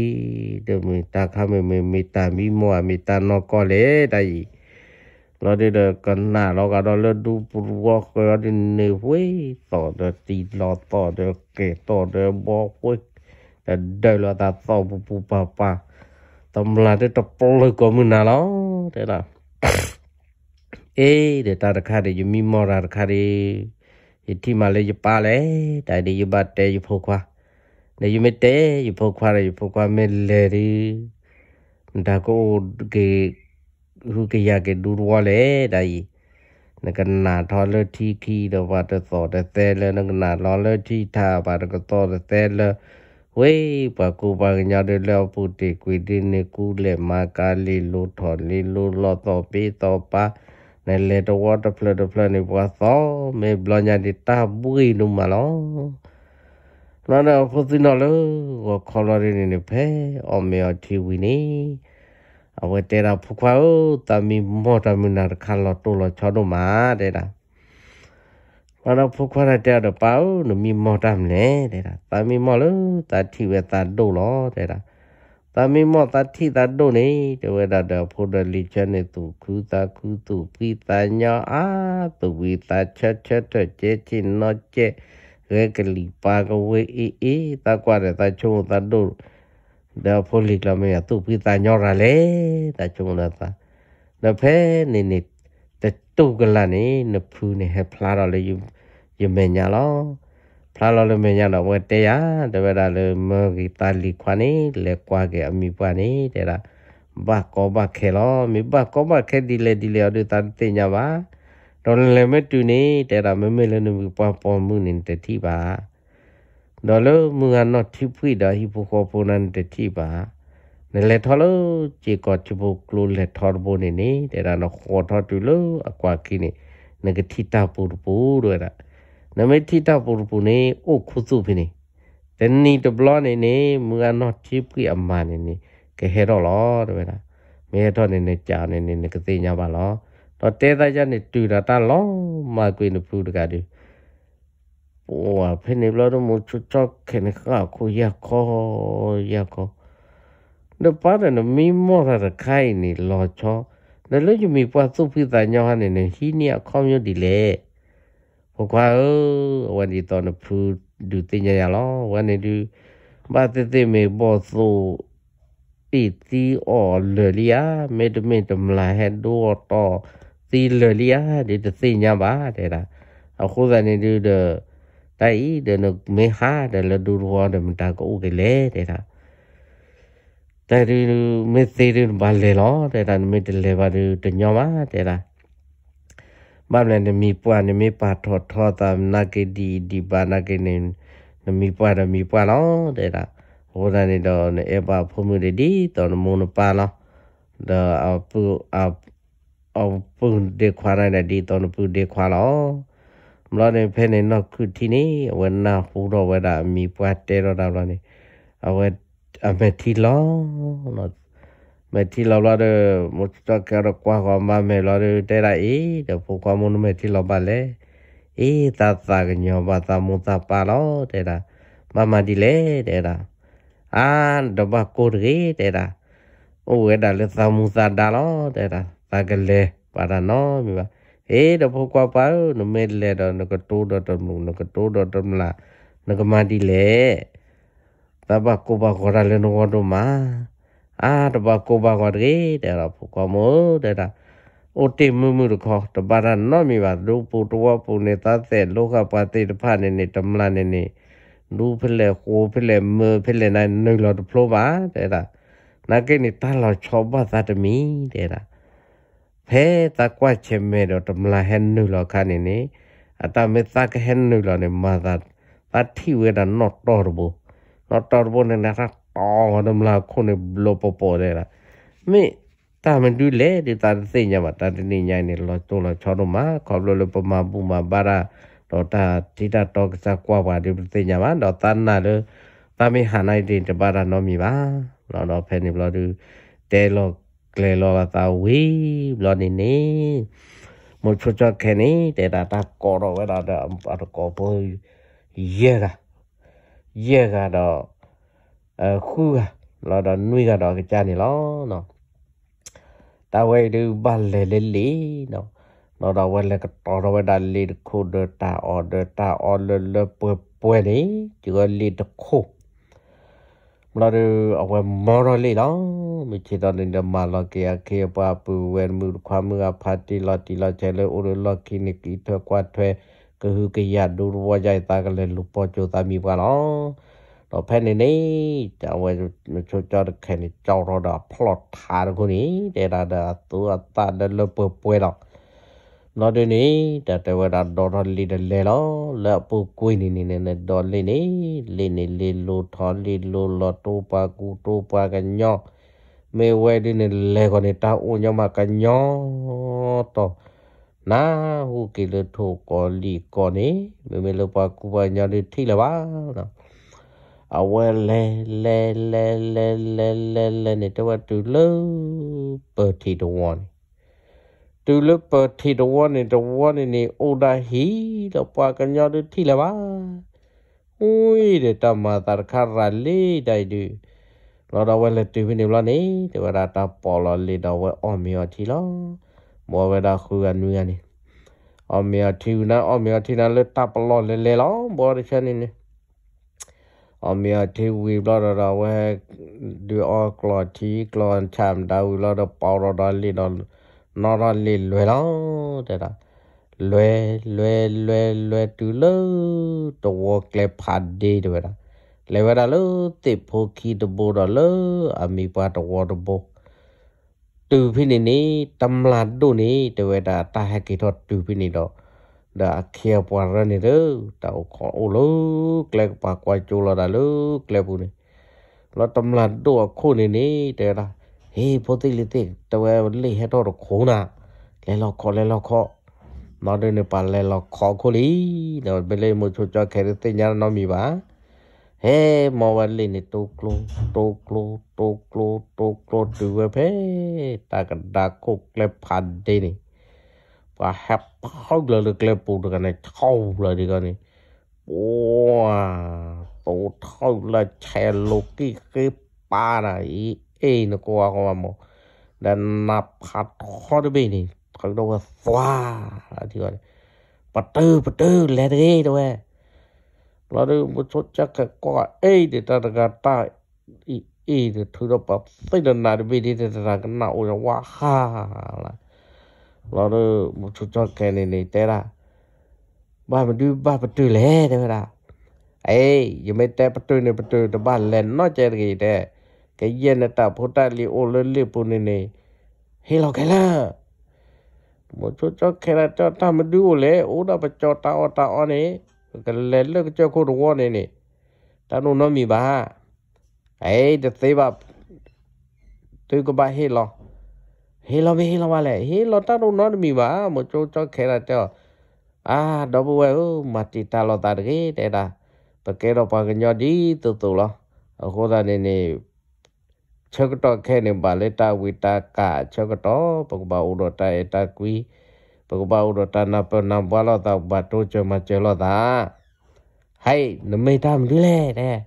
เดี๋ยวมีตาข้ามีมีมีตามีมัวมีตานอก็เลยได้เราดีเด็กันหน้าเราก็เราลอดูปลวกเราเดีเนื้อเว้ยต่อเดียวตีรอต่อเดวเกะต่อเดวบอกเว้ยแต่เดี๋ยวเราตาต่อปูปูปะปาตำลาได้ตบลูกก็มึนน่าล้อเดละเอ เดี๋ยวตาดข้าเดี๋ยวมีมอราดค้าเดยที่มาเลยอยู่ป่าเลยแต่เดี๋ยวบัดเดี๋ยวอู่พกควาเดี๋ยวไม่เตะอยู่พกควาเลยอยู่พกควาเม่เลยดิมันถ้ากูเกี่ยวกับยากดูรัวเลยได้นักนาทอเลที่ขี้เดวัดเดสอดเดเซเลนักนาลอเลที่ท่าบาดก็ต่อเดเซเลဝေးပါကူပါညာတဲ့လောက်ပုတိကွေဒီနေကူလေမာကာလီလိုထော်လီလိုလောတော့ပေးတော့ပါနဲ့လေတော့ water flood flood နေပွားသောမေဘလညာဒီတာဘူးရီနုမလောနာနာဖုသိနော်လောခေါ်လာရနေနေဖဲအော်မေအတီဝီနေအဝတဲရာဖုခွာတမီမော်တာမီနာခါလော်တိုလော်ချော်တော့မာတဲ့လားเราเราพวกว่าเดียวเดี๋ยวเป้าหนูมีมอดำเลยเดี๋ยวตามีมอเลยตาที่เวตาดูล้อเดี๋ยวตามีมอตาที่ตาดูนี่เดี๋ยวเวลาเดี๋ยวพูดลิชนในตุคูตาคูตุพีตาเนาะอาตุวีตาเชดเชดเจจินนอเจเรกลีปากเวอีอีตากว่าเดี๋ยวตาชงตาดูเดี๋ยวพูดลิกเราไม่ตุพีตาเนาะอะไรตาชงนะตาเดี๋ยวเพ่นี่นี่แต่ตุกละนี่นพูนี่ให้พลาดเลยอยู่อยู่เมญญาลอพลาดเลยเมญญาลอเวเตียแต่เวลาเลยเมื่อกีตาลีควานี่เลกว่าแกมีปานี่แต่ละဘာကောဘာခဲလောမိဘာကောဘာခဲဒီလေဒီလေတို့တန်တင်ညာပါတော်လည်းမတူနေတဲ့ရာမမေလည်းနူပေါ်ပေါ်မှုနေတတိပါတော်လို့မူကနော်ထိဖွိတာဟိပိုကောပိုနန်တတိပါနလေထော်လို့ချေကောချဘူကလိုလေထော်ဘိုနေနေတဲ့ရာနခေါ်ထော်တူလို့အကွာကိနေနဂတိတာပူပူတို့ရနမေတိတာပူပူနေအိုခုစုဖိနေတနီတဘလနေနေမူကနော်ချစ်ပြီအမနေနေကဲဟဲတော့လောတို့ရမေထော်နေနေကြာနေနေကသိညာပါလောတော့တဲသားကြနေတူတာတလောမကွေနဖူးတကတူဘောဖိနေဘလောတော့မချွတ်ချော့ခဲနေခါခိုရခေါ်ရခေါ် no para no mismo rarkai ni lo cho no lo yo mi pa su phi ta nyo han ne hi ni a khom yo di le po kwa o wan di to no phu du ti nya ya lo wan ni du ba te te me bo su pi ti o le lia me de me de la he do to ti le lia de de si nya ba de la a khu da ni du de တိုင်ဒနမေဟာဒလဒူရောဒမတာကိုကလေတဲ့လားတရီမေသေးရဘာလေလောတဲ့တာမေတလေဘာရတညောပါတဲ့တာမမလည်းနမီပွားနမီပါထောထောတာနာကေဒီဒီပါနာကေနေနမီပွားနမီပွားလောတဲ့တာဟိုတဲ့နေတော့အပဖုံးမှုတွေဒီတော်မုန်ပါလောဒါအပူအအပူဒေခွာရတဲ့ဒီတော်ပူဒေခွာလောမလို့နေဖဲနေတော့ခုတီနေဝနာဟူတော့ဝဒမီပွားတဲတော့တော့လောနေအဝဲအမတီလောနော်မတီလောလာတဲ့မတ်တကရကွာကမမဲလာတဲ့တဲရအေးတဖကွာမုန်မတီလောပါလေအေးသာသာကညောပါသာမူသာပါလောတဲရမမဒီလေတဲရအာဒဘကိုရေတဲရအိုဝဲတာလေသာမူသာတာလောတဲရသာကလေးပါရနောမြပါเอดพกว่าไปนเมเลดนกโตดตมนกโตดตมลานกมาดีแลတဘကိုဘခေါ်ရလဲနောတော့မာအာတဘကိုဘခေါ်ရဲတဲ့တော့ဖကမောတဲ့တာအိုတေမှုမှုတခေါ်တပါရနော်မိပါလူပူတော်ပူနေသသက်လောကပါတိတဖနေနေတမလနေနေလူဖလေကိုဖလေမဖလေနိုင်နေလောတဖလိုပါတဲ့တာနာကိနေတာလောချောဘသတမီတဲ့တာဖဲတကွချေမဲတော့တမလဟဲနုလောခနေနေအတမေသကဟဲနုလောနေမာသာတတိဝေဒနောတော်ဘူတော့တော်ဘုန်းနဲ့နာတော့ငါတို့မလားခုနေဘလို့ပေါ်ပေါ်တဲ့လားမိတာမတူလေဒီတာသိညမှာတာနေညနေလောတော့လောချောတော့မှာခေါ်လို့လပမာပူမှာပါရာတော့တာတိတာတော့ကစားကွာပါဒီသိညမှာတော့တန်နာလို့တာမီဟာနိုင်တဲ့တပါရာနော်မိပါတော့တော့ဖဲနေဘလို့ဒီတဲလောကလေလောတာဝီဘလို့နေနေမချွတ်ချက်ခဲနေတဲ့တာကောတော့ဝဲတာတော့ကောပေါ်ရဲတာရက်ကတော့အခုလောတော့နှွေးကတော့ကြာနေလောနော်တဝဲဒူဘာလေလေလီနော်နော်တော့ဝဲလက်တော်တော့ဝဲဒါလီခုဒတာအော်ဒတာအော်လလပွဲပွဲလေဒီကလီတခုမလာတော့အဝဲမော်ရလေးလောမြချတော်နေမာလကေအကေပပူဝဲမှုခွာမှုအဖာတီလတီလချဲလေဦးလကိနကိထကွာထွဲ့ကဟုကရဒူရဝကြိုက်တာကလည်းလူပေါ်ကြိုတာမိပါလောတော့ဖဲနေနေတဝဲချိုချောခဲနေကြောက်တော့တာ plot ထားကိုနေတဲ့ဒါဒါသူအတတလပပွဲတော့နော်ဒီနေတတဝဲတာဒေါ်တော်လီတလဲလောလက်ပူကွေးနေနေနဲ့ဒေါ်လေးနေလေးနေလေးလိုထော်လေးလိုလော်တိုပါကူတိုပါကညောမေဝဲဒီနေလဲကနေတာဦးညမကညောတော့နာဟုကေလထိုကောလီကောနေမေမေလပါကူပါညာလေးထိလာပါနော်အဝဲလဲလဲလဲလဲလဲလဲလဲနေတော့တူလို့ပတ်တီတဝန်တူလို့ပတ်တီတဝန်နေတဝန်နေအိုဒါဟီတော့ပါကညာလေးထိလာပါဟွေးတဲ့တမတာခါရလေးတိုက်တူလောတော့ဝဲလက်တူနေလို့နေတဝရတာပေါ်လာလေးတော့ဝဲအော်မြော်ချီလောမောဝဒါခုကနူရနေအမေအထီနာအမေအထီနာလက်တပ်ပလောလေလေလောဘောရချနေနေအမေအထီဝီဘလာရဝဲဒီအော်ကလော်တီကလွန်ချမ်ဒါဝီလာတော့ပေါ်ရဒါလီတော့နော်ရလီလွယ်လောတဲ့တာလွယ်လွယ်လွယ်လွယ်တူလို့တော့ကလေဖတ်ဒေးတဲ့တာလေဝဒါလို့တေဖိုခီတဘောတော့လို့အမီပါတော့ဘောတူဖိနေနေတမလာဒိုနေတဝဒတာဟကေတော့တူဖိနေတော့ဒါခေပွာရနေတော့တောက်ခေါ်အိုလုကလက်ပါကွာချိုလာဒါလုကလက်ဘူးနေလောတမလာဒိုခိုနေနေတဲ့လားဟေးပိုတိလိတဲ့တဝဲလေဟတော့ခိုးနာလဲလောက်ခေါ်လဲလောက်ခေါ်နော်တဲ့နေပါလဲလောက်ခေါ်ခိုးလီတော့ဘယ်လေမချိုချခဲတဲ့ညာနော်မီပါเฮ้มอวันลินโตกลูตกลูตกลูตกลูดูเวเพตากระดาคุกเล็บพันดีนี่ว่าแฮปเข้าเลยเล็บปูดกันในเข้าเลยดีกันนี่ป้วโตเท่าเลยแชร์ลูกกี้คือปานะอีเอ็นกัวกัวมอดันนับขัดข้อดีนี่เขาเรียว่าฟ้าอะไรที่กันปะตื้อปะตื้อแล้วด้ด้วยラルムチョチャカコアエイデタラガタイイデトゥロパフィルナルビディタラガナオヤワハララルムチョチャカネネテラバブドゥバブドゥレデラエイユメテパトゥネパトゥダバレンノチェリデケイエネタポタリオルリポネネヘロケラもうちょちょけらちょたまどれ、おだばちょたおたおね。ကလဲလကကြောက်ကိုတော့နေနေတနုနမီဘာအေးတသေးပါသူကဘာဟေလောဟေလောမေဟေလောပါလေဟေလောတနုနမီဘာမချိုးချောခဲရတော့အာတော့ဘဝဲမတီတာလောတာရေတဲ့တာပကဲတော့ပါကညောဒီတူတူလောအခုဒါနေနေချက်တော့ခဲနေပါလေတာဝီတာကချက်တော့ပကဘာဦးတော့တဲတာကွီးปกบ่าวรานาเปนำบ่าเราตาบาดตัวจะมาเจอเราตาให้นไม่ทำดีเลยเนี่ย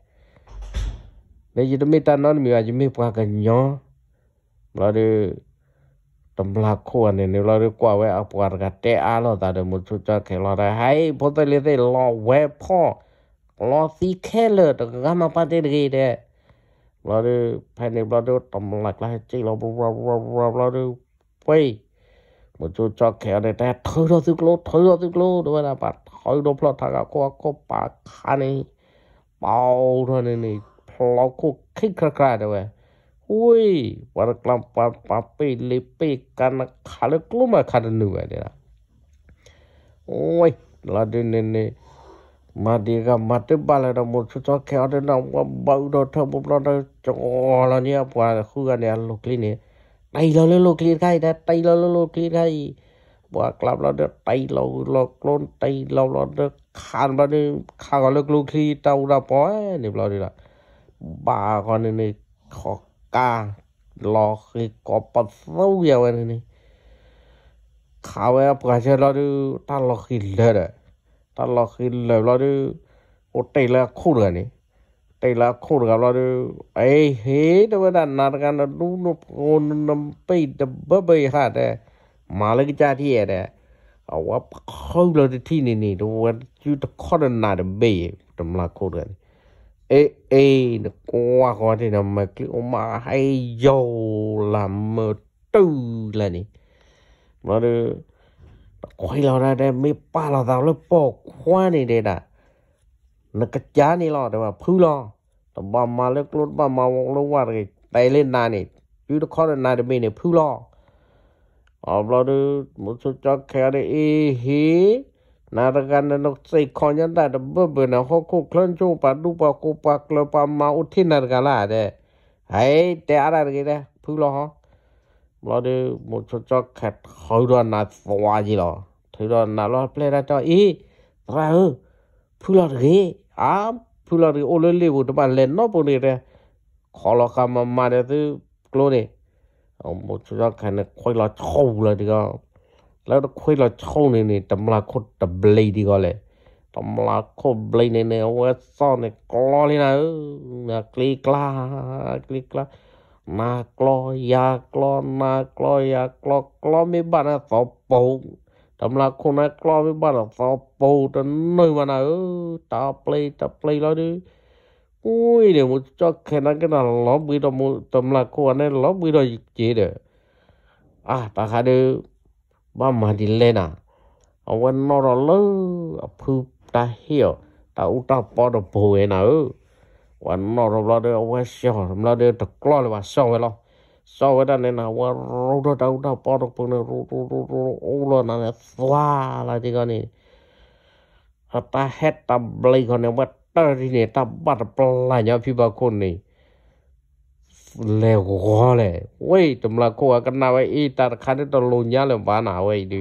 ในยุทธม่ตรนั้นมีอาจจะไม่พากันย้อเราดูตำลักขวานเนี่ยเราดูกว่าไว้อาปากกาเตะอาเราตาเดิมชุดจกเข่งเราได้ให้พอตเลได้รอแวพ่อรอสีแค่เลยแต่ก็มาปฏิริีเดเราดูภายในเราดูตำลักลายจีเราบวบบวบเราดูไปมันจะจะแข่งในแต่ถอยรถสิกลบโลถอยรถสิกลุโลด้วยนะปัดถอยรถพลอทางกาก็ปาคันนี่เบาเท่านี้พลอคุกขี้กระกระด้วยอุยวันกลางปัดปัดปีลิปีกันขันกลุ่มขันหนึ่งเลยนะโอ้ยแลาดีนยวนี้มาดีกับมาที่บ้านเราหมดชุดชอแขวน้ราว่าเบาดเราทำบุญเราจะอ๋อเรเนี่ยพอคือกันเนี่ยลูกลิ้นเนี่ยไปเราเล่นโลกลีนไข่นะไปเราเล่นโลกลีนไข่ว่ากลับเราเดินไปเราเราโกลนไปเราเราเดินขานมาเนี่ยข้าวเลิกลูกลีเตาเราปอยเนี่ยเราดีละบาก่อนเนี่ยขอการอคือกอปัสเซเวียวเนี่ยข้าวเอาปกาเชเราดูตาเราึ้นเลยเด้อตาเราึ้นเลยเราดูโอเตลเคู่เลยนี่แต่ละคนกับเราดูไอ้เฮ้ตัวนันนาฬิกาันดูนบโอนนำไปดับเบิลไปฮะเมาเลกจ้าที่เด็เอาว่าเขาเราที่นี่นี่ดูว่าจุดข้อนั้นนาเบย์ตำลาคนกันเอเอ้นกว่าก่อนที่นำมาคลิปมาให้โยลำมตื้อเลยนี่มาดูคอยเราได้ไม่ป้าเราเราเลยปอกคว้านี่เด็ดอ่ะนักจ้านี่หรอแต่ว่าพูลหรอต่บมาเล็กรถบ้ามาลงว่าเลยไปเล่นนานนี่ยูตะคอร์นานเดมีเนี่ยพูลหรอ๋อเราดูมุสจักแค่ได้เอเฮนาฬิกาเนีนกใส่คอนยันได้แต่เบื่อเบื่อนะเขาคุกเคลื่อนจูปาดูปากูปากเลปามาอุทินนาฬิกาละเด้ไอ้แต่อะไรกันเนี่ยพูล่ะฮะเราดูมุสจักแค่เขาโดนนาฟัาจีหรอถือโดนนาลรอเปล่าได้จ้าอีเราพูลระเรือาพูดอะไรโอเล่เล่โอ้ทำไมเล่นน้อปุ่นีเลยขอลอกมามาเด้อกลัวเลยอ๋อหมดสุดแล้วแค่นั้นคุยเราเข้าเลยดีกว่าแล้วคุยเราเข้านี่นี่ยตำราคดรตบเลยดีกว่าเลยตำราคดเลยเนี่ยเนี่ยเอาซ่อนเนยกลอนเลยนะเนี่ยกลีกล้ากลีกล้ามากลอยากลอนากลอยากลอกลอไม่บ้านะสอบปงทำลายคนนักล้อไปบ้านสอปูตอนนูึนมาหน่อยตาเปลี่ยตาเปลี่ยเลยดิอุ้ยเดี๋ยวมึงจะแค่นั้นก็น่าล้อมบีดอมทำลายคนนั้นล้อมบีดอีเจีเด้ออ่ะตาขาเด้อบ้านมาดิเลน่ะเอาวันนอร์เลอผู้ตาเหี้ยตาอุตาปอดปูเอนะเออวันนอร์เราเด้อเอาไว้เชียวเราเด้อตะกล้อเลยว่าเชียวไวแล้วสาวด้านในนะว่ารูดาวดาวปอดปนรูรูรูรูโอ้ละนะสว้าอะไรที่กันนี่ฮัตาเฮ็ตาเบลกันเนี่ยว่าตอนนี้ตาบัดปลายเนี่ยพี่บางคนนี่เลวกว่าเลยเว้ยตุ่มละกูกันนาไ่้อีตาขันที่ตลุนยาเลยบ้านาไว้ดิ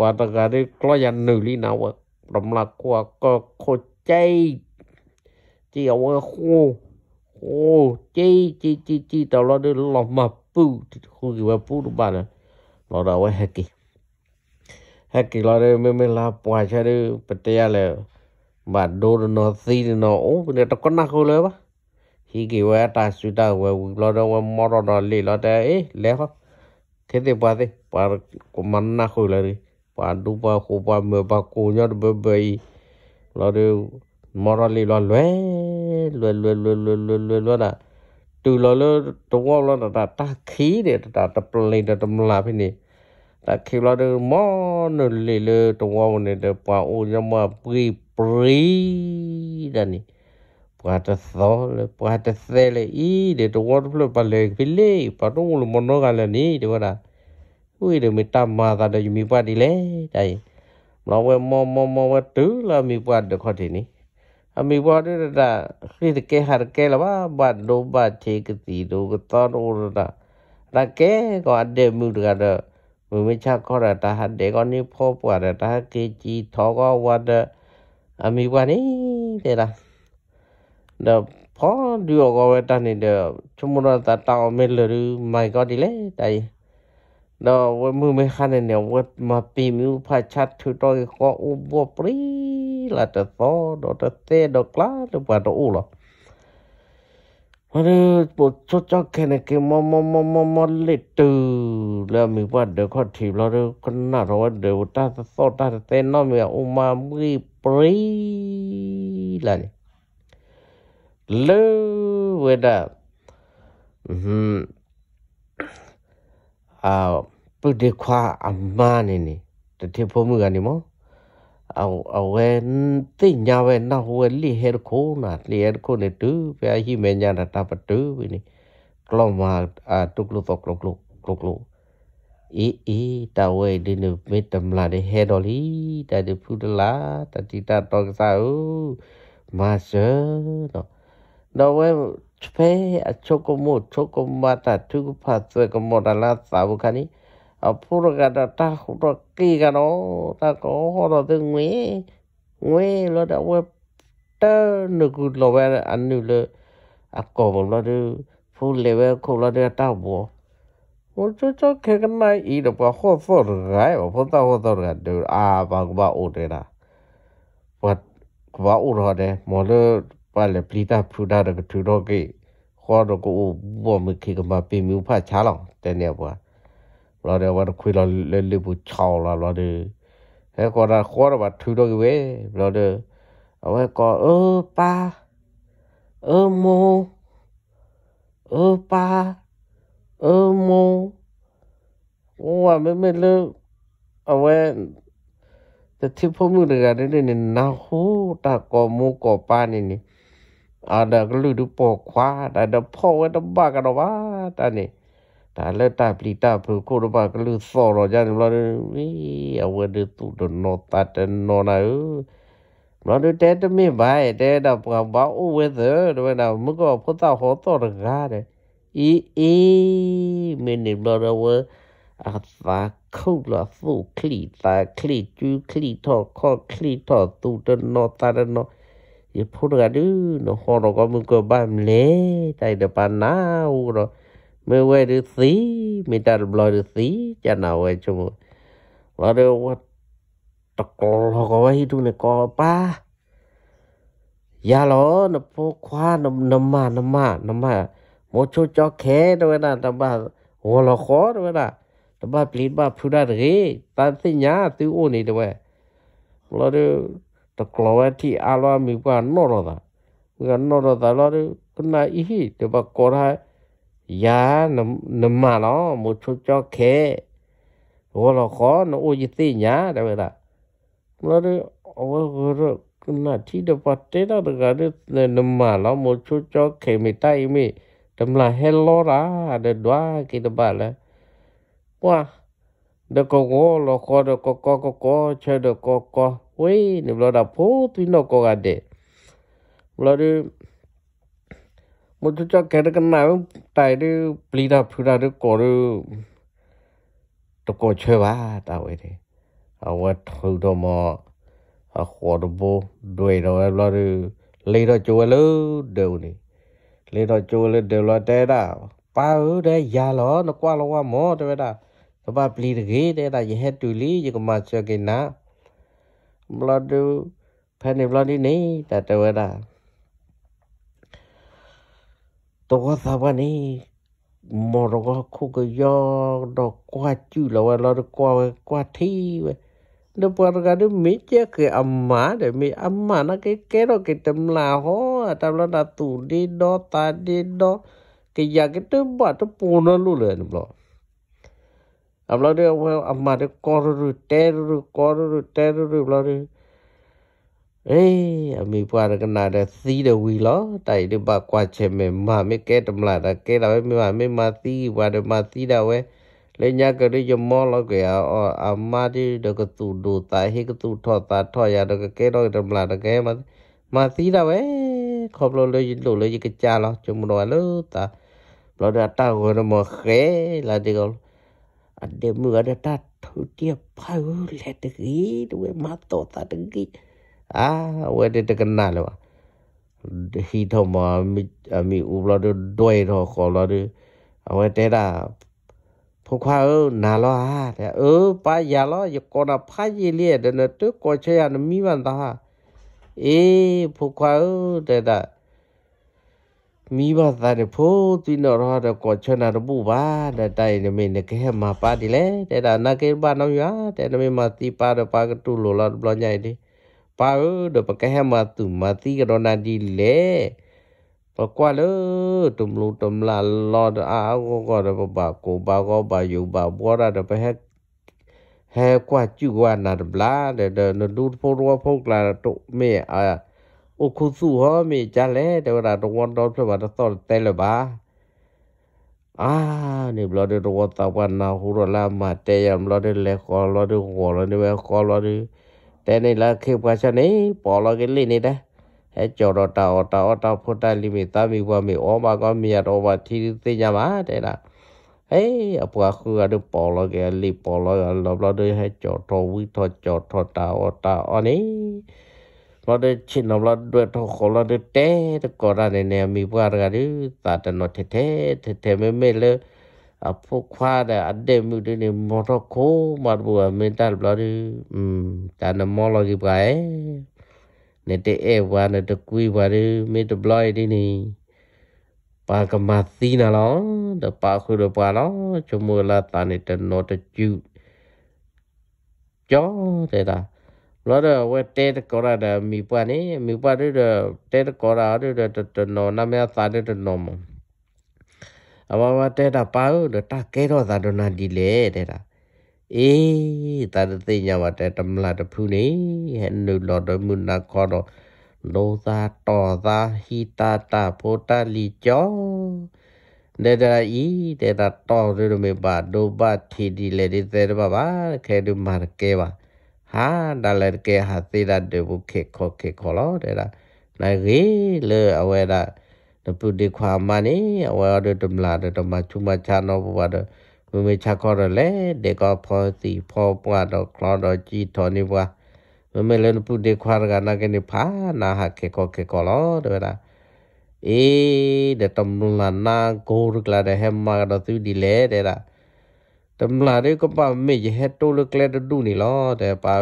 ว่าตะการที่กล้อยันหนึ่งลีนาว่ะตุ่มละกูก็โคใจที่เอาไว้คู่โอ้เจ๊เจ๊เจ๊เจ๊ตลอดเลยหลอกมาปูที่คุยว่าปูบ้านนะเราเราไว้ฮกกี้ฮักกี้เราเดยไม่ไม่ลาปวายใช่ด้วยปเตียเลยบาดโดนนอซีนอโอ้เนี่ยตะก้นักเลยวะฮีกิว่าตาสุดาว่าเราเราว่ามรดอลีเราแต่เอ๊ะเล้วครับเขตดปาเดปกูมันนักเลยปาดูปาคูปาเมื่อปากูยอดเบย์เราเดี morally လောလွယ်လွယ်လွယ်လွယ်လွယ်လွယ်လွယ်လွယ်တာတူလောလောတဝလောတာတာခီးတဲ့တာတပလိတဲ့တမလာဖိနေတာခီလောတဲ့မောနလေလေတဝဝနေတဲ့ပွာအိုရမပရိပရိဒနီပွာတသောလေပွာတသဲလေဤတဲ့တဝတ်ဖလပလေဖိလေပတုံလမနောကလည်းနီဒီဝတာဝိရမတမာတာတဲ့ယူမီပွားဒီလေတိုင်မလောဝဲမောမောမောဝဲတူလာမီပွားတခေါ်တယ်နီอามีวันนี้นะคือเกฮารเกลว่าบัดโนบัดเชกตีโนกตอนโอนะระเกก็อันเดมือกันเนอะมือไม่ชักกอระตาหันเด็กอนี้พอปวดระตาเกจีทอก็วัดอามีวันนี้เดี๋ยละเดี๋ยวพอดูออกว่าตอนนี่เดี๋ยวชั่วโมงตัดต่อไม่เหลือไม่ก็ดีเลยแต่เดราเว้มือไม่ขันเนี่ยวัดมาปีมิวพัชชัดถือตัวก็อุบวบรีลาเตโตดอเตเตดอกลาดอปาดอูลามันปวดชดชักแค่นกมอมอมอมอมเลตือแล้วมีวันเดียวขอทีบเราเดี๋ยวคนน่ารักเดียวตาโซตาเตนน้องมีอุมามีปรีลาเลเวดาอืมอ่าปุ๊ดีควาอัมมานี่นี่แต่ที่ผมมือกันนี่มั้ง awen ti nyawe na huwe li her ko na li her ko ne tu pe a hi me nya na ta pa tu ni klo ma a tu klo to klo klo klo klo e e ta we de ne me tam la de he do li ta de phu de la ta ti ta to ka sa u ma se no no we chpe a choko mo choko ma ta tu pa tse ko mo da la sa bu ka ni အဖူရကတာတာခုတော့ကေကနောတာကောဟောတော့သူငွေငွေလို့တော့ဝက်တာနကုလောပဲအန်နုလအကောဘလို့သူဖူလေဝဲခုလို့တောက်ဘောဟိုချိုချိုခေကနိုင်ဤတော့ဟောဖော်ရိုင်ဘောတာဟောတော့ကတူအာဘာကဘာအိုတဲတာဘတ်ကဘာအိုရတဲ့မော်လပါလေပလီတာဖူဒါရကထူတော့ကေခေါ်တော့ကိုဘောမခေကမပေမြူဖတ်ချာလောင်တဲ့နေဘောเราเดี๋ยววันคุยเราเล่นลิบุชาวเราเราเดี๋ยวเฮ้ก็เราขอเรามาถือดอกเว้เราเดี๋ยวเอาไว้ก็เออป้าเออโมเออป้าเออโมว่าไม่ไม่เลิกเอาไว้แต่ที่พ่อมึงเดือดนี่นี่น่าหูตาก่อมูก่อป้านี่นี่อาเด็กลูกดูปอกคว้าแต่เด็กพ่อเว้เด็กบ้ากันหรอวะตอนี่ต่เลือดตาปลีตาผูกคู่รบกนลือซเรอจานเราเนีเอาเวดตุดนอตัดนอนะเออเราดูแต่ตจะไม่ไปแต่เราพอบ้าอู้เวเธอร์ด้วยนะมึงก็พูดตาหัวตัวระกาเลยอีอีไม่หนี่เราเราเวอาสาคู่เราสู้คลีตาคลีจูคลีทอข้อคลีทอตุดนอตัดนออย่าพูดกันดื้อหนอหอเราก็มึงก็บ้ามเละใจเดปานน้าอู้เราม่เวรุสีมีแต่บลอยสีจะหนาวไอ้ชมว่าเรียกว่าตะกอลก็ไว้ดูในกอป้ายาล้อนพวกควานน้ำมาน้ำมาน้ำมาโมชูจอแค่ด้วยนะตบ้าหัวละคอด้วยนะตบ้าปลิดบ้าพูดได้หรือตามสิญาติอุนี่ด้วยเราดูตะกอลไว้ที่อารามีกว่านอร์ดะกว่านอร์ดะเราดูคนไหนอีกเดี๋ยวบอกก็ได้ giá nó nó mà nó một chút cho khé ô là khó nó ô gì tí nhá đấy vậy là nó đi ô rồi là chỉ được bắt tết đó được cái đấy nó mà nó một chút cho khé mì tay mì tầm là hello ra để đoá cái đó bà là quá được có ngô là khó được có có có có chơi được có có ui nếu là đã phố tuy nó có cái đấy là đi มันจะแกกันนาวต่ยด้วยปลีดาพูดาด้วยกอดตะโกเชว่าตาไว้เลยเอาว่าทูดมอเอาขอดบุด้วยเราเราเลยเราจัวเลยเดี๋ยวนี้เลยเราจัวเลยเดี๋ยวเราได้ล่าป้าเออได้ยาล้อนกว่าเราว่าหมอได้ไหมด่าถป้าปลีดเกยได้ด่าอย่าใหตุลีอยังก็มาเจอกันนะเราดูแผ่นเราดีนี่แต่เดี๋ยวด่า tôi thà bạn ấy mò rồi có khu cái gió đó qua chữ là qua đó qua qua thi nó qua ra nó mấy chiếc cái âm mã để mấy âm mã nó cái cái đó cái tâm là ho tâm là đã tủ đi đó ta đi đó cái giờ cái thứ ba tấm bù nó luôn rồi nó lo âm lo đi âm mà đi co rồi té rồi co rồi té rồi lo đi เอ้อมีปากันนาดซีเดวีล้อแต่เดบากว่าเชมมาไม่แก้ตำลา่แก้เราไม่มาไม่มาซีว่าเดมาซีดาวเวเลยยากเได้ยมออแล้วก็เอาอามาที่เด็กตูดูตาให้กตูทอตาทอยาเด็กแก้เราตำลาดแก้มามาซีดาวเวขอบเราเลยยินดูเลยยิกจาเราจมูกเราลตาเราได้ตาหัวเราหมอเขลาเดีกวอันเดียวมือได้ตาทุกทียบพายเล็ดกีด้วยมาโตตาดึงกี้အာဝဲတဲ့တကနာလောဟီထမမိအမိဥဘလဒဒွေတော့ခေါ်လာတယ်အဝဲတဲ့တာဖုခွာနာလောဟာတဲ့အိုးပါရလောယကောနာဖာကြီးလေးတဲ့နတူကိုချေရနမိဝန်တာအေးဖုခွာတဲ့တာมีบาตาเดพูตีนอรอดกอชนาระบุบาดไตเนเมนเกมาปาดิเลแต่ดานาเกบานอยาแต่เนเมมาตีปาดปากตุโลลาบลอใหญ่ดิပါတော့ပကဟမတုမတိကရဏဒီလေပကွာလတုမလူတုမလာလောဒအာကိုကတော့ပပါကိုပါကောပါယူပါဘောရတော့ပဟက်ဟဲကွာကျူကွာနာဘလာတဲ့နဒူဖိုရောဖောက်လာတော့မေအာโอคุสุฮอมีจันแลแต่ว่าตะวันดอพระบาตะต่อแต่ละบาอ่านี่บลอดตะวันตะวันนาฮูรละมาแต่ยามบลอดแลขอลอดหัวลอดเวขอลอดต่นี่ละคือภาษาบนี้ปอลกินเลยนี่นะให้เจอดตาตาตาพดได้ลิมิตามีความมีอมาก็มีอะไรว่าที่ตีนยามาแต่ละเฮ้ยอวะคืออะไรปอลกินลิปอลกันเราเราด้วยให้เจาดทวิทเจอดทตาอตาอันนี้เราได้ชินเราด้วยทุกคนเราได้เตะก็ได้ในแนวมีว่ากันด้วยตาแต่นอเทเทเทเทไม่ไม่เลยအဖို့ခွာတဲ့အဒေမှုတွေနေမော်တော်ကိုမတ်ဘူမင်တယ်ဘလာရီအမ်တန်မော်လကြီးပဲနေတဲ့အဲဝါနဲ့တကွေးပါရီမစ်ဘလိုက်ဒီနေပါကမသီနာလောတပါခုတော့ပါလောချမူလာတာနေတဲ့နော်တကျူကြောတဲ့တာလောတော့ဝက်တဲကောရတဲ့မိပွားနေမိပွားတွေတဲကောရတဲ့တတော်နော်နာမည်သားတဲ့တော်မအဘဝတဲတာပါလို့တာကဲတော့သာဒနာဒီလေတဲ့တာအေးတာတိညာဝတဲတမလာတဖူးနေဟဲ့နုလော်တမှုနာခေါ်တော့လောသာတော်သာဟီတာတာပိုတာလီကျော်ဒေတာဤဒေတာတော်ရမေပါဒိုပါထီဒီလေဒီသေဘဘာခဲဒူမာကေပါ ဟာဒါလည်းကေဟာသေးတာဒေဘုခေခေခေခေလောဒေတာနိုင်ရေလေအဝဲတာတပုဒေခွာမနီအဝါဒတမလာတမချူမချာနောဘဝဒမမေချခေါ်ရလေဒေကဖောစီဖောပွားတော့ခလော်တော့ជីထော်နေဘွာမမေလည်းပုဒေခွာရကနာကနေဖာနာဟခေကောခေကောလောတဝရာအေးတတမလာနာကိုရကလာတဲ့ဟမတော့သူဒီလေတဲ့လားတမလာတွေကပမေရဟတိုးလကလက်တူနေလောတဲ့ပါ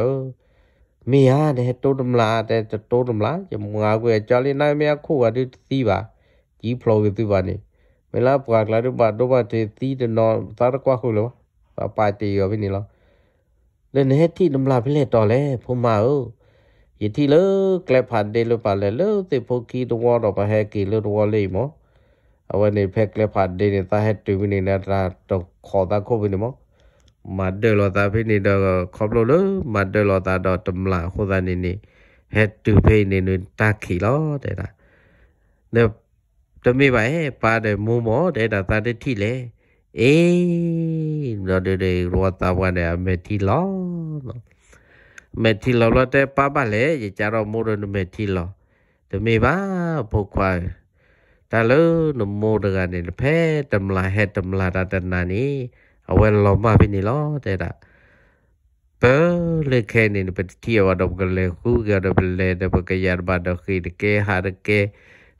မေရတဲ့တိုးတမလာတဲ့တိုးတမလာရမွားကွယ်ကြော်လင်းနိုင်မရခုဝတိသီးပါကြီးဖလောကသူပါနေမလာပွားကလာတို့ပါတို့ပါတေတီတနော်သာတကွာခုလောပါတီရောဘင်းနေလောလည်းနေတိနမလာဖိလက်တော်လဲဖုမာအိုယတိလကလဖန်ဒေလပါလဲလတေဖိုကီတဝါတော့ပါဟဲကီလတော်လေးမောအဝနေဖက်ကလဖန်ဒေနေတာဟဲတူမီနေတာတော့ခေါ်တာခုဘင်းနေမောမတ်ဒေလတာဖိနေတော့ခေါပလို့လမတ်ဒေလတာတော့တမလာခိုးတာနေနေဟဲတူဖိနေနေတာခီလောတဲ့လားနေတမေပါရဲ့ပါတယ်မိုးမောတဲ့ဒါသာတတိလေအေးလောဒေဒေရောတာဝနဲ့အမေတီလောမေတီလောလောတဲ့ပါပါလေရကြတော့မိုးရနမေတီလောတမေပါဘုခွာတလုံးနမိုးတကနေဖဲတမလာဟဲတမလာတာတနာနီအဝဲလောမဖိနေလောတဲ့ဒါပလေခဲနေပတိယဝဒဘကလေခုကရဘလေတပကရဘဒခိတကေဟာရကေ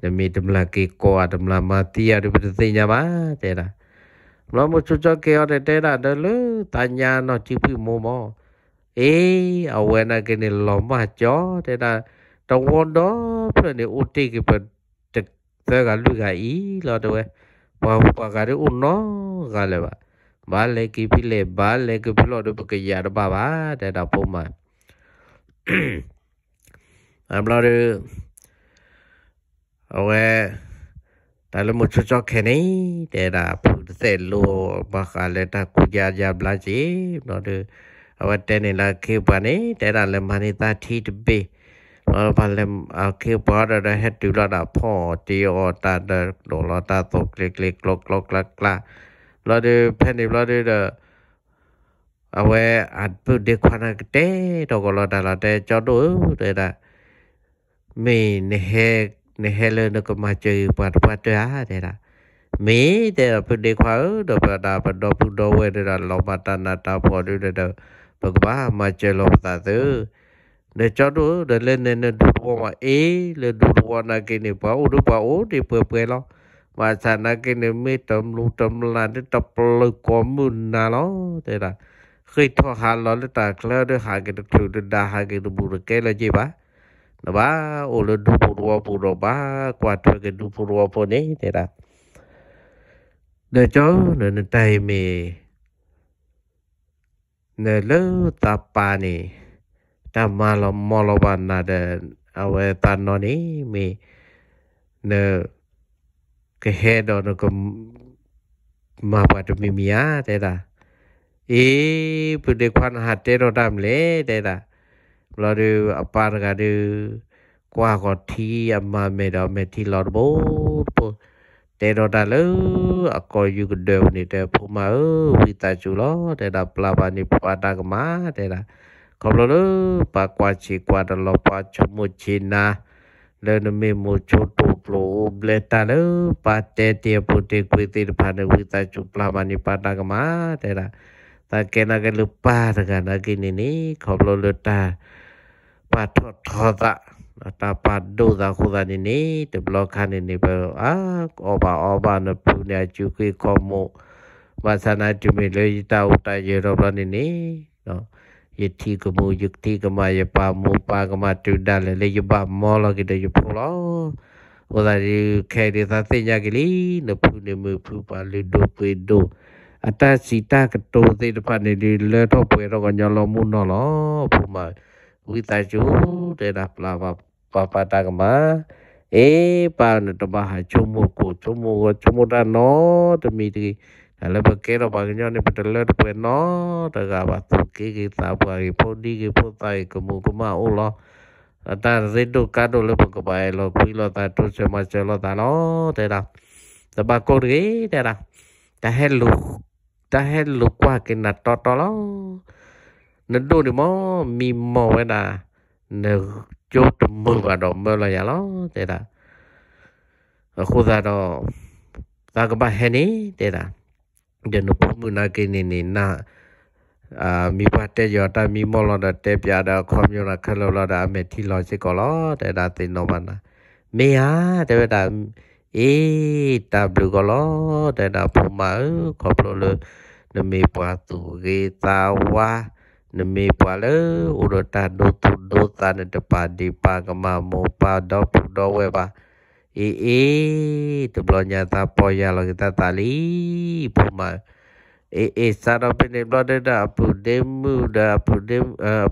နမေတမလကေကောအတမလမတိရပတိညာပါတဲ့လားမမချွတ်ချကေရတဲ့တာတယ်လူတညာနော်ချိပြီမောမောအေးအဝဲနာကနေလောမကြောတဲ့တာတဝွန်တော့ပြနေဦးတိကပတက်သကလူကဤလောတော့ဘာဘာကရဦးနော်ကလည်းပါဘာလေကိပိလေဘာလေကိပလောတော့ပကရပါပါတဲ့တာပုံမှန်အမလာရအဝဲဒါလည်းမချောချောခဲနေတဲ့ဒါဖူတဲ့လိုဘာခါလက်တာကိုကြကြပလာစီတော့ဒီအဝတဲနေလာခေပါနေတဲ့ဒါလည်းမနေတာထီတပေအဘလည်းခေပါရတဲ့ဟက်တူလာတာဖော်တီအော်တာတော်လာတာတော့ကလစ်ကလစ်ကလော့ကလော့ကလကလာလာဒီဖဲနေလာဒီအဝဲအပုဒေခွနာကတဲ့တော့ကလာတာလာတဲ့ကြောက်တော့တဲ့ဒါမင်းဟက်นี่ยเฮลนก็มาเจอปัดปัดเจ้าเดี๋ยนะมีเดี๋ยวพูดดีกว่าเดี๋ดาบดอพูดด้วยเดี๋ยวลมาตานาตาพอดีเดี๋ยวบอกว่ามาเจอลมตาตื้อเนี่ยจอดูเดี๋ยวเล่นเนี่ยดูดวงมาเอ๋เลยดูดวงนักเนณฑ์ป่าวดูป่าวดี่เปือยเปือยล่ะมาสานักเกณฑ์ไม่ตำู้ตำลานที่ตบลุกความมุ่นน่าล่ะเดี๋ยนะคือหารล่ะเลยตากแล้วเดี๋ยวหาเกณฑ์ถูกเดี๋ยวด่าหาเกณฑ์บุรุษเกล้าจีบ้านะบ้าโอเลดูปูรัวปูรบ้ากว่าตัวกันดูปูรัวปูนี้เต่ละเดี๋เจ้าเนี่ยในใจมีเนี่ยเลือดตาปานี่ตามมาลมอลบานนาเดเอาไว้ตันนนี้มีเนี่กเฮดอนก็มาปัดมีมียาแต่อะเอ๊ะปุเดควันหัดเจโรดามเล่เ่ละลอดูอปาร์กาดูกว่ากอที่อามาเมดอเมที่ลอดบุปเตรอดาลูอกอยู่กันเดียวนี่เดพูมาเออวิตาจุลอดเดาปลาบานิปวดากมาเดาขอบลูปากวาชิกวาดลอปาชมุจินาเลนเมมูชตูปลูเบลตาลปาเตเตียปุติกุติรพานวิตาจุปลาบานิปัดากมาเดาแต่เกนักลุปปาร์กันนักินนี่ขอบลูตาပါထထောတာတာပါဒိုသာခုသာနေနေတဘလခနေနေပဲအာအောပါအောပါနပူနေချူခွေခေါ်မို့ဝါသနာတူမီလေတာဥတရေရောပနေနေနော်ယတိကမုယုတိကမယပါမူပါကမတူဒါလေလေယဘမောလကိတယဖောလောဝဒရီခဲရသသိညာကလေးနဖုနေမဖုပါလေဒိုပွေဒိုအတစီတာကတိုသေးတဖတ်နေလေလောတော့ပွေတော့ကညောလောမှုနော်လောဖုမဝိတဂျုတေနာပလာပါပပတကမအေပါနတဘာချုံမကိုချုံမကိုချုံမတာနောတမီတီလည်းပကေတော့ပါကညောနေပတလက်ပွဲနောတကဘာသူကေကေသာပါရီပိုဒီကေပိုတိုင်ကမူကမအိုလောအတာရေဒိုကာဒိုလည်းပကပိုင်လောပီလောတာတုချမချလောတာနောတေတာတဘာကိုရေတေတာတဟဲလူတဟဲလူကွာကေနာတော်တော်လောနတို့ဒီမောမီမောဝဲတာနေကျုပ်တမှုကတော့မလရလောတဲ့တာအခုသာတော့သာကပဟဲနေတဲ့တာဒီနုပမှုနာကိနေနေနာအာမိဘတဲ့ရတာမိမောလတာတဲ့ပြတာခေါ်မျိုးလာခက်လောလာတာအမေထီလောစစ်ကောလောတဲ့တာသိနောပါနာမေဟာတဲ့တာ AW ကလောတဲ့တာပုံမခေါ်လို့နမေပွားသူရေတာဝါ nemi pala urutan do tu do tan de pa di pa kama mo pa do pu do we pa i i tu blo nyata po ya lo kita tali pu ma i i sa do pe ne blo de da pu de mu da pu de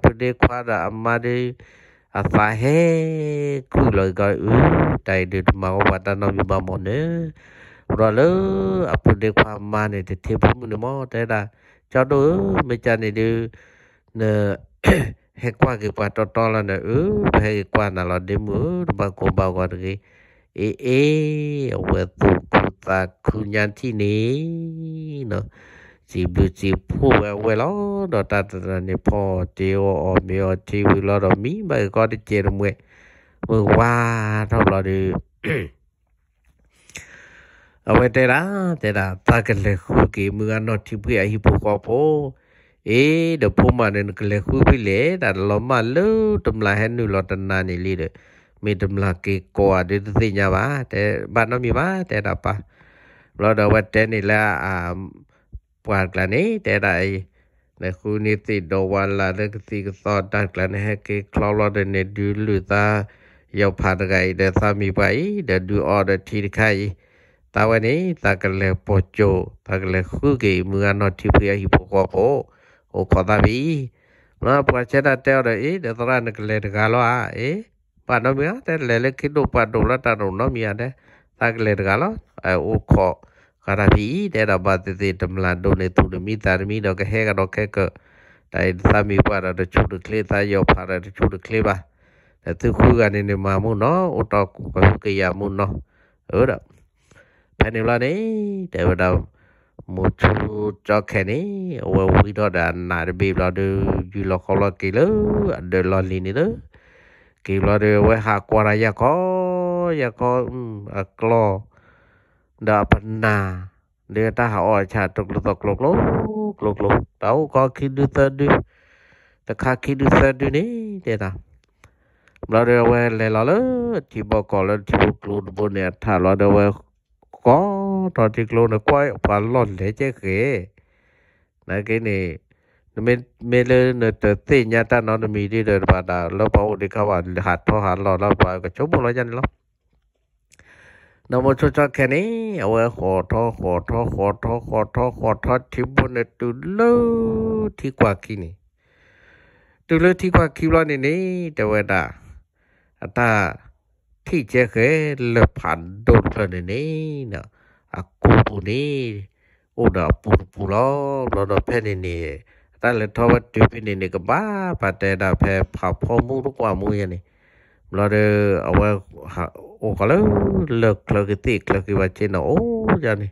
pu de kwa da amma de a fa he ku lo ga u uh, tai de tu ma wa ta no bi ba mo ne ro lo a pu de kwa ma ne te te pu mu ne mo ta da cha do me cha ne de เนห้กว่ากี่กว่าตอตอละเออให้กว่าน่ะละเดมือบางคนบางคนกีเอเอเวตุกุตาคุยันที่นี้เนาะจีบูจีบพูเวลาดอตาตาเนี่ยพอเจียวอมีอจีวิลอดมีางก็ได้เจอเมื่อเมื่อว่านท่เราดีเอาไว้แต่ละแต่ละตากันเลยคุกีมือนอที่เพื่อฮิปโปกอโเอเดพมาเนกเลคูไปเลยแต่ลอมาลูตําลาแหนูลอตนานี่ลีเดมีตําลาเกกอเดตสิญาบาแต่บ้านนมีบาแต่ดาปาเราดาวัดแต่นี่ละอ่าปวาดกลานี่แต่ได้ในคูนิติดวันละเดกสิกสอดดักลานี่ให้เกคลอลอเดเนดูลือตาယောဖာတကဲတဲ့သမိပိုင်ဒဒူအော်ဒတီခိုင်တာဝနေတကလေပိုချိုတကလေခုကေမြာနောတိဖျာဟိပိုကောโอพอตาบีมาปวดเช็ดเตลเลยเดี๋ยวตอนนั้นก็เลยกาล้อเอ๊ะปาดน้องเมียแต่เลเล็กคิดดูปาดดูแล้วตาดูน้องเมียเด้ตากเลยกาล้อไอโอขอการบีแต่เราบาดเจ็บตำลาดูในตุนมีตามีดอกแค่กันดอกแค่ก็แต่สามีปาดเราชุดเคลียตายอพาเราชุดเคลียบ้าแต่ทุกคู่กันในมามุนเนาะอุตอกกับกิยามุนเนาะเออเด้อแผ่นนี้ละนี่แต่ว่าเรามุชูจักแค่นี้ว่าวิดอดานาร์บีบลาดูยูโลคอลกิลเดลลินิดกิลาดูว่าหากวายายก็ยาก็กลอดาปนาเดี๋ยวถ้าหาอชาตกลุกตกลุกลุกลุกลุกเต้าก็คิดดูเสดูตะขาคิดดูเสดูนี่เดี๋ยวนะเราเดี๋ยวเวลาเลยที่บอกก่อนที่บอกลุกบนเนี่ย ถ้าเราเดี๋ยววก็ตอนจิกโลนะควายผ่านหล่อนเหเจ๊เก๋นะกินี่เม่เม่เลนเตอร์ตียาตานอนมีดีเดินผ่านดาแล้วพอดีเขาว่าหัดอหารหล่อแล้วไปก็ชมบุรยันแล้วนโมชชาแค่นี้เอาไว้ขอท้อขอท้อขอท้อขอท้อขอท้อทิพย์บนตุลที่กว่ากินี่ตุลอที่กว่าคิวร้อนนี่แต่เวลาตาที่เจ๊เคยเลือผ่านโดนเลยนี่เนาะปูปูนี่อุดปูปูล้อเราดาแพนี่นี่ต่้งแต่ทวัดจุพินี่นี่ก็บ้าปัตแต่ดาแพผ่าพ่อมูทุกว่ามูยันนี่ เราเดอเอาไว้โอ้ก็เล้เลิกเลิกตดเลิกวัาเจนโอ้ยันนี่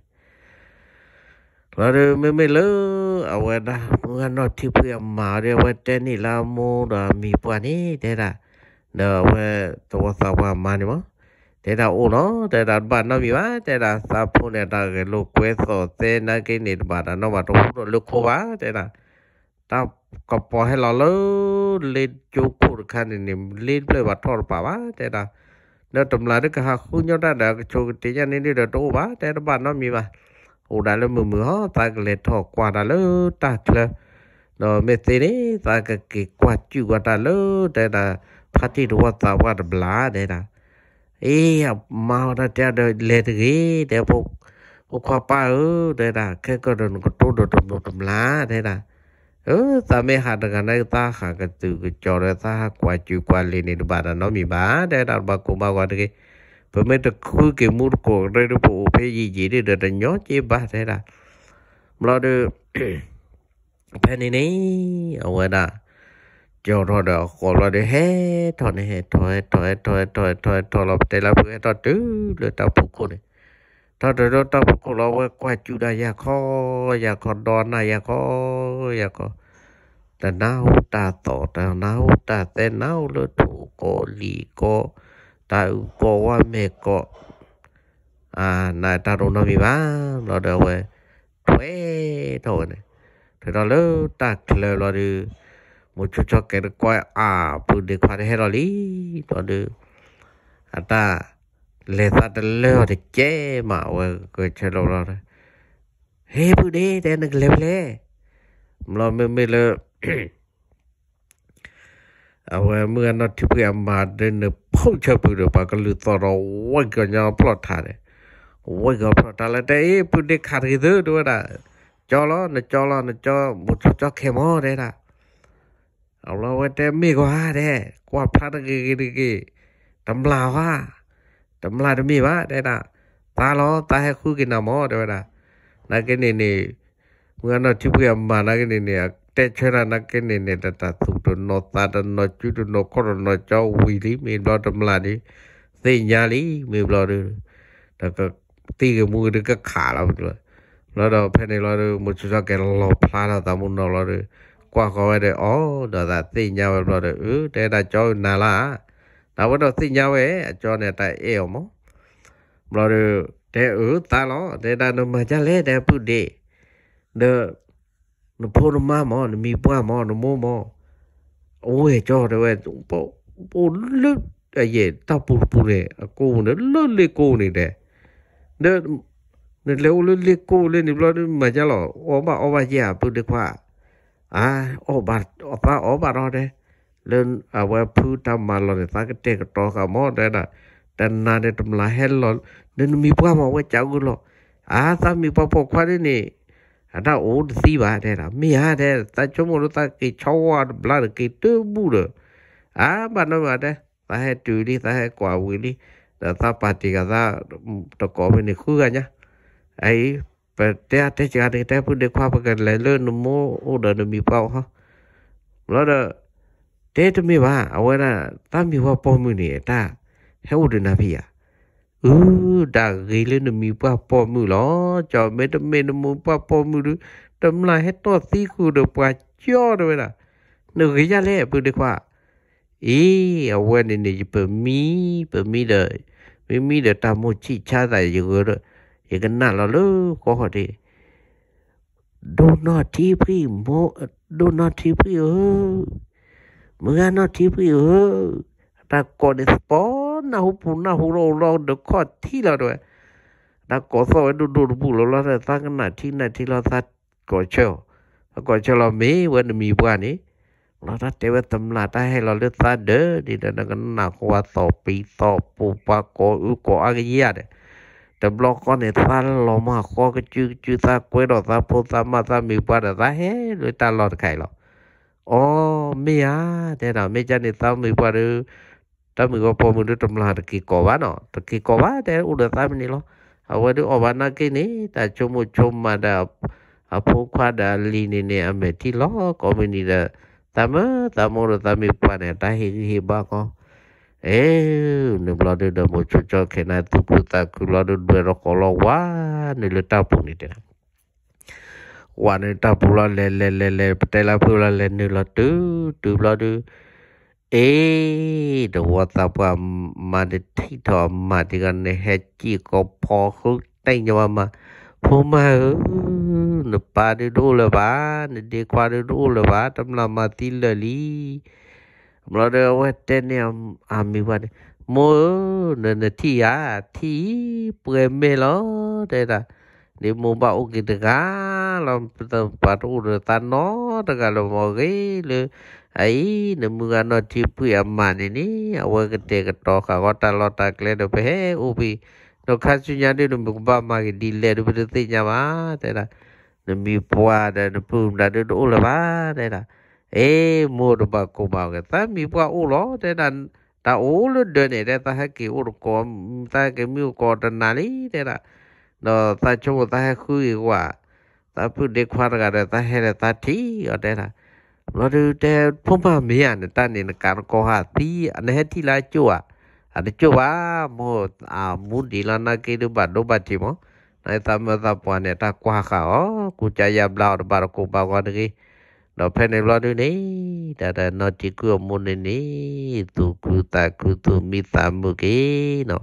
เราเดอไม่ไม่เลิกเอาไว้นะเมื่อนอที่เพื่อมาเรียกว่าเจนี่ลาโมดมีปวนี่เด้ละเดเอาไว่าตัวสาวมาเนี่ยมั้งแต่ดาโอเนาะแต่ดาบ้านเนาะมีว่าแต่ดาัาพูเนี่ยดาเกลูกเวสโซเซนะกินเนบาดเนาะวาตรงนู้นลูกโควาแต่ดาตบกบพอให้เราเล่นจูกูดคันนี่เลยงเลยว่าทอดป่าวะแต่ดาเนาะตำลาดึกหาคุณยอดด็กชูติยานี่เดือโตวะแต่ดาบ้านเนามีว่าอ้ดาเลยมือมือฮตาเล็ดทอกว่าดาเลยตาเลยเนาะเมเซนี่ตาก็เกกว่าจูกว่าดาเลยแต่ดาพัดที่รัวตาว่าดบลาแต่นาเอ๊ะมาเราจะเดินเลือดเอ๊เดี๋ยวพวกพวกข้าป้าเอ๊ะเด้อแค่ ก็โดนก็ตุ่นตุนตุ่มตุ่มล้าได้อเออแต่ไม่หาดกันได้ตาหากตื่นจอดตาควายจูควายลีนีดบาร์นน้องมีบ้านได้อบ้านักกูบ้านกันเพย่มไม่ต้องคุยกับมูร์กอร์เรื่องพวกเพียจีดได้เดินย้อนจีบ้านได้อเราเด้อเพนนี่เอาไว้ได้เกี่ยวทอดอกกลอดเฮ้ทอดเฮ้ทอดทอดทอดทอดทอดทอดเราแต่ละเพื่อทอดตื้อเลยอดตาผูกคนทอดเราตาผูกเราว้กว่าจุดายาคออยากคอดอนายาคออยากคอแต่นอาตาต่อแต่น้าตาแต่น้าเลยอดถูกโกลีโกตาอุโกว่าเมโกอ่านายตาโดนมีบ้างเราเดีอยวเว้ยเฮ้ยทอดเนี่ยถึงเราเลือดตาเลอเราดือมุชชกเกิดก้อยอาพูดนเด็กพันเฮรอลีตอนนึงอัตตาเลสัตเลวเด็เจมาวะก็เชลล์เราเฮ้ยูด่นเด็กน่งเลวเล่มลไม่ไม่เลอเอาเมื่อนาทีเพื่อมาเดินพุ่งเชื่อปุ่ไปก็ันลุตรอวิ่งกันยาวพลอดทันเลยวิ่กันพลอดทันเลยแต่ปุ่นเด็กขาดกี่ตัวด้วยนะจ่อล้วนะจ่อล้วนะจอมุชชกเขมอได้ละเอาเราไปแต่มมีกว่าเด้กว่าพระตะกี้กี้กี้ตำลาว่าตำลาจะมีว่าได้นะตาล้อตาให้คู่กินน้ำมอได้ไหมละนักเกณฑ์่นี่ยเมื่อนอชิุ่ยมานักเกณฑ์เนี่ยเตชะนักเกณฑ์เนี่ยแต่ตาสุดนอตาดนนอจุดนอคนนอเจ้าวิริมีบลอตำลาดิสิญญาลีมีบลอดูแล้วก็ตีกับมือดึงก็ขาเราไปเลยแล้วเราเพนในเราดูมุชชะแกเราพลาดเราตามุนเราเราดูกว่าก็ไปเดอเดาสิยาวเราเดาเดาได้จอยนาลาแต่ว่าเราสิยาวเอ๋โจอยเนี่ยแต่เอี่ยมั้งเราเดาเดาเออตาล้อเดาได้หนุ่มมาจะเล่เดี๋ยวพูดดีเดาหนุ่มพูดมาหมอนมีปัวหมอนหนุ่มมั้งโอ้ยโจอยเดาเอ๋ตุ่มปุ่มลึกเอเย่ตาปูปูเนี่ยกูเนี่ยลึกลึกกูนี่เดาเดาเนี่ยเลวลึกลึกกูเลยนี่เราเดีามาจ้าล้อโอ้บาโอ้บ้าเจ้าพูดดีกว่าอาโอบาโอบาโอบารอเดเล่นเอาไว้พูดทำมาลอนตากเตกตอกัมอได้นะแต่นาเดตมลาเฮลลอนเดนมีพวกมาไว้จากุลออาตามีพวกพวกควาดนี่อันนโอดซีบาได้ละมีฮาได้ตาชม่วตากิชาวาบลาดกิตัวบูร์อาบานอัมาได้ตาเฮตูดีตาเฮกวาวิลีแต่ตาปฏิกาตาตะกอเป็นคู่กันเนี่ยไอပတဲတဲချာတဲ့ပုဒေခွာပကလဲလနမောဥဒနမီပေါ့ဟာလောဒတဲတမီပါအဝဲနာတမီဝပေါ်မှုနေတာဟဲဥဒနာဖီယာဥဒါရေလနမီပါပေါ်မှုလောကြောင့်မေတမေနမူပါပေါ်မှုတမလာဟဲတော့သီခုတော့ပွားကြောတော့လားနှုတ်ရလဲပုဒေခွာအေးအဝဲနေနေပမီပမီတဲ့မိမိတဲ့တမို့ချိချတာရေကတော့ยังกันนาราเลยก็หอดีดูนอที่พี่โมดูนอที่พี่เออเมื่อนอที่พี่เออตะกอนสปอนน่าหูปุ่นนาหูโรลองเด็กขอที่เราด้วยตะกอสวดูดูดูบุเราเราได้ตันหน้าที่หน้าที่เราทัดก่อเชียวก่อเชียวเราไม่วันมีบ้านนี้เราทัดเทวทำลาได้ให้เราเลือกซาเด้อดีเด้อนักหนักว่าสอบปีสอบปูปากออุกออะไรเงี้ยเีแต่บล็อกก็เนี่ยซาลอมาข้อก็จื้อจื้อซาก้วยดอกซาโพซามาซามีปาดซาเฮ้เลยตาหลอดไข่หรออ๋อไม่อ่ะแต่หน่าไม่จะเนี่ยซามีปาดูตามือก็พอมือดูตำลาตะกี้กว่าเนาะตะกี้กว่าแต่อุดซาไม่นี่หรอเอาไว้ดูออกมาหน้ากินนี่แต่ชมชมมาดาอาพูควาดาลีนี่เนี่ยเมที่ล้อก็ไม่นี่ละตามะตามโมรตามีปาเนี่ยตาเฮเฮบ้าก็ eh ne blade da mo chucho kena tu kuta kulado due ro kolo wa ne le tapu ni de wa ne tapu la le le le le te la pu la le ne la tu tu blade eh de wa ta pa ma de thai tho ma de gan ne he chi ko pho khu tai nyawa ma pho ma ne pa de do la ba ne de kwa de do la ba tam la ma ti la li เราเดียวเตเนี่ยอามีวันมนนทีอาทีเปลี่ยนเมลเดดะนี่มุบาอุกิดกาลำปตปารูรตานอตกาลมอเกลไอ้นมึงอันนที่พูดยามันนี่เอาไว้กันเตะกันต่อข้าก็ตาลอตาเคลนไปเฮอุบีนกข้นชุนยานี่นมึงบ้ามากดีเลยนมึปจะตีหนามาเท่านั่นมีปวาเด่น่มพูดได้ดูเลยบ้าเท่ละเอ้มูดบักกูบอกกันถ้ามีพวกอู้ด้อเดันตาอู้ลุดเดินเนี่ยแต่ถ้าให้กี่อู้ก่อนถ้าก็มีก่อนนั่นเลยเด้ะเนาะถ้าชั่วถ้าให้คุยกว่าถ้าพูดเด็กฟังกันถ้าให้ถ้าทีก็เด้ะเราดูแต่พ่อแม่เนี่ยตอนนี้นักการก็หาที่อันนี้ที่ละจั่ว อันนี้จั่วมูอ่ามูดีแล้วนะกี่ดูบัดดูบัดทีมั้งในตอนมื่อมอนปนเนี่ยถ้าคว้าเขาคุณจะยับเราหรือบารกูบ้ากันกี่เราเพนในรอดด้วยนี่แต่านอจิกูมุนในนี้ตูกูตากูตูมีตามบุกีเนาะ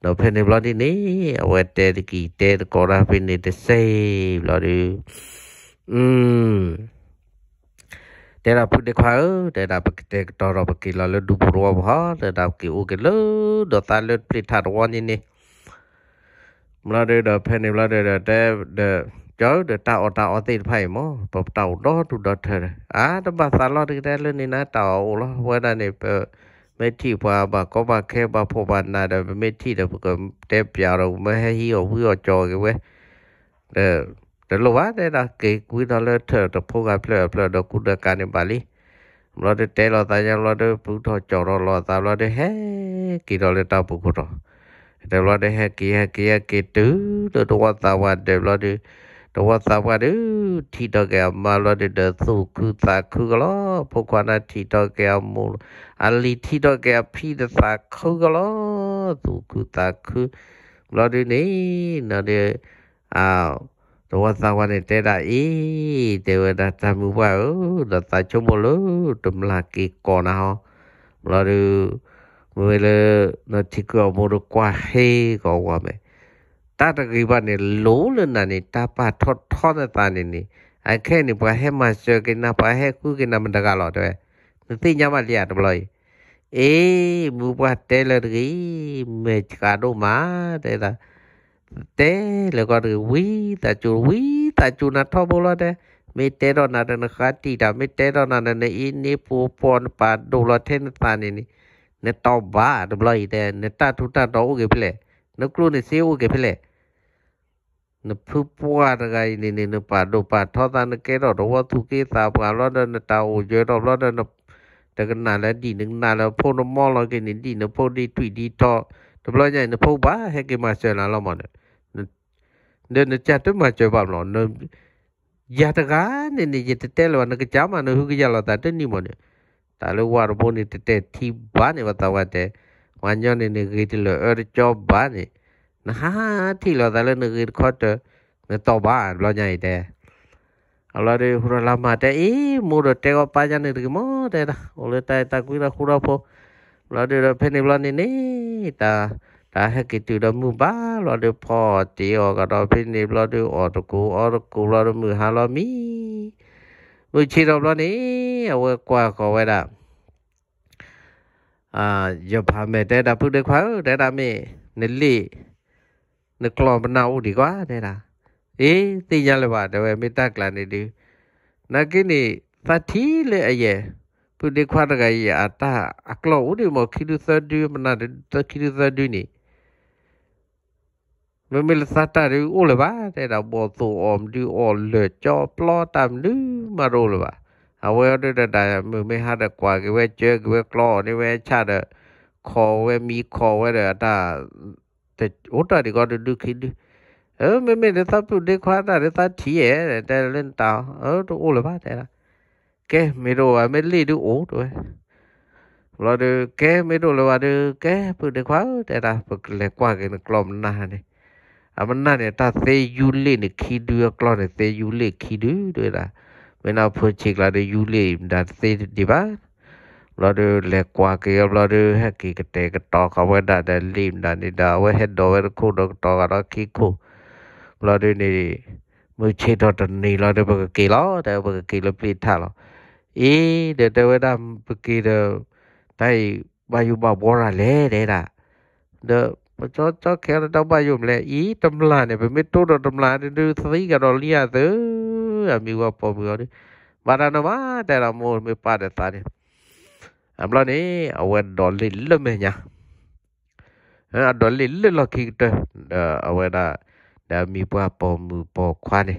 เราเพนในรอดด้วนี่เอาไว้เตะกี่เตะก็ราเป็นในเตะเซ่รอดูอืมแต่เราพูดได้ขวาเอแต่เราไปกตะต่อเราไปกี่เราเลือดดูบรัวบ่ฮะแต่เรากี่อุกันเลือดดตาเลือดปริทัดวันนี่นี่เราเดือดเพนในเราเดืเดแต่เดือจ้เดตาอตาอติไพ่มอปบตาดอตุดอเธออ่าตบสารอดีแตเลืนี่นะตาอุลวันนั้นเปไม่ที่พอบก็บาแค่บาพบันนาเดไม่ที่เดีกเต็มยาเราไม่ให้ยอมยอมจอยกันเว้ยเดี๋ยวแตลวาเดี๋ยนะเก่คุยตนเลิกเธอตดี๋พูดกันเพลียเพลียดี๋ยุดนการในบาลีเราเดเ๋ยวเราตายเราเดีพูดถอดจอยเราเราตาเราเดีเฮ้ กี่เราเดี๋ยวพูดกนเดี๋ยวเราเดีเฮ้กี่เฮ้กี่เฮ้กี่ตื้อเดี๋ตัวตาวันเดี๋เราเดีตัวสาวกันที่ตกแกมาลอดเดสู้คือสาคือก็ล้อพวกคนนั้นที่ตกแกมูอันลีที่ตกแกพี่ตะสาคือก็ล้อสู้คือสาคือลอดนี่นั่นเดียอ้าวตัวสาวกันเดินไอ้เดี๋ยวเราจะมือว่าเออเราจะชมลูตุมลากีก่อนนอาเลอดมือเลยนั่นที่ก็มูรกว่าเฮก็ว่าไหมตาตะกีบานี่โลลนานี่ตาปาทอดทอดตาเนี่ยนี่ไอ้แค่นี่ปะเฮมาเจอกันนะปะเฮ้คู่กันนะมันตะกาหลอดด้วยนที่ยามาเลียดบลอยเอ้บูปะเตลรีเมจกาโดมาเตละเตแล้วก็วิตาจูวิตาจูนัททอบลอดไม่เตรอนะเดนคาตีดาไม่เตรอนะเดนอินี่ปูปอนปาดูลอเทนตานี่นี่เนตอบาดบลอยเดเนตาทุตาโตอุเกเพลนกลูนี่เซอุเกเพลနဖူပွားတကယ်နေနေနပါတော့ပါထောတာနကဲတော့တော့သူကေသာပါလောဒနတာကိုကျွဲတော့လောဒနတကနာလည်းဒီနင်းနာလည်းဖုန်းမောလောက်ကနေဒီနဖို့ဒီတွေ့ဒီတော့တဘလို့ညင်နဖို့ပါဟဲ့ကေမဆယ်လာလောက်မနဲ့နေနေချတ်တမချေပါမလို့ရတကနေနေရတဲလောနကကြမနဟုကရလာတာတနိမနဲ့တာလို့ဝါရဘုန်နေတဲ့တီဘာနေဝတာဝတဲ့ဝါညောနေနေဂေတလောအရချောဘာနေนะฮะที่เราแต่ละนึกคอดเนตอบ้านเราใหญ่แต่เราได้หัวเรามาแต่อีมูดเตะก็ไปยันนึกมอเลยนะโอเลตาตากุยเละคุระพอเราได้เราเพนิบลานี่นี่ตาตาให้กิจุดมือบ้าเราได้พอตีออกกับเราเพนิบเราได้ออกตะกูออกตะกูเราได้มือหาเรามีมือชีเราเรานี่เอาไว้กว่าก็ไว้ละอ่าอย่าพาเมแต่ดับพึ่งได้ความแต่ดับไม่เนลลี่นึกลอมันเอาดีกว่าเนี่ยนะเอ๊ตีนยาเลยว่าเดี๋ยวไม่ตากลานนี่ดินักนี่สัทีเลยไอ้เย่พูดดีความอะไรอาตาอักลอมดีมอคิดดูสัตว์ดูมันน่ะตะคิดดูสัตว์ดูนี่มันไม่ละสัตตาดูโอเลยว่า แต่เราบอกตัวอมดูอ่อนเลยจอปลอตามดูมาโรเลยว่าเอาไว้ด้วยได้มือไม่หาดกว่าก็ไว้เจอก็ไว้กลอนี่ไว้ชาดคอไว้มีคอไว้เด้อตา te ota de god du kid ờ mẹ mẹ để ta pu de ta để ta chỉ ta lên tàu ờ tu ô là ba du ô rồi lo du cái mẹ đồ là pu de khoa thế là pu le qua cái klom na này à mình na này ta te yu ne khi du ne te yu le khi du rồi là mình nào pu chỉ là du ba เราดูเล็กกว่าเกี่ยวเราดูให้กี่กเตกตอเอาไว้ได้แต่ลิมได้นี่ได้ไว้ให้ดอไว้คู่ดอกตอกันเราขี้คู่เราดูนี่มือชิดตอนนี่เราดูปกกี่ล้อแต่ปกกี่เราปลีท่าเราอีเดี๋ยวเดี๋ยวดำเปกกี่เดี๋ยวไตบายุบบัวละเล่เด้ละเดี๋ยวมานจ้อช้อแค่เราตำบายุบเลยอีตำลาเนี่ยเป็นไม่ตู้ดอกตำลาเนี่ยดูสิกันเราเลียเตอมีว่าพอมีอะไรบารานว่าแต่เราโมไม่ปาเดตาเนี่ยอันนี้เอาไว้ดอลลิลล์เมียเนี่ดอลลิลล์เราคิดเด้อเอาไว้ได้ได้มีพวกปอมือปอควานี่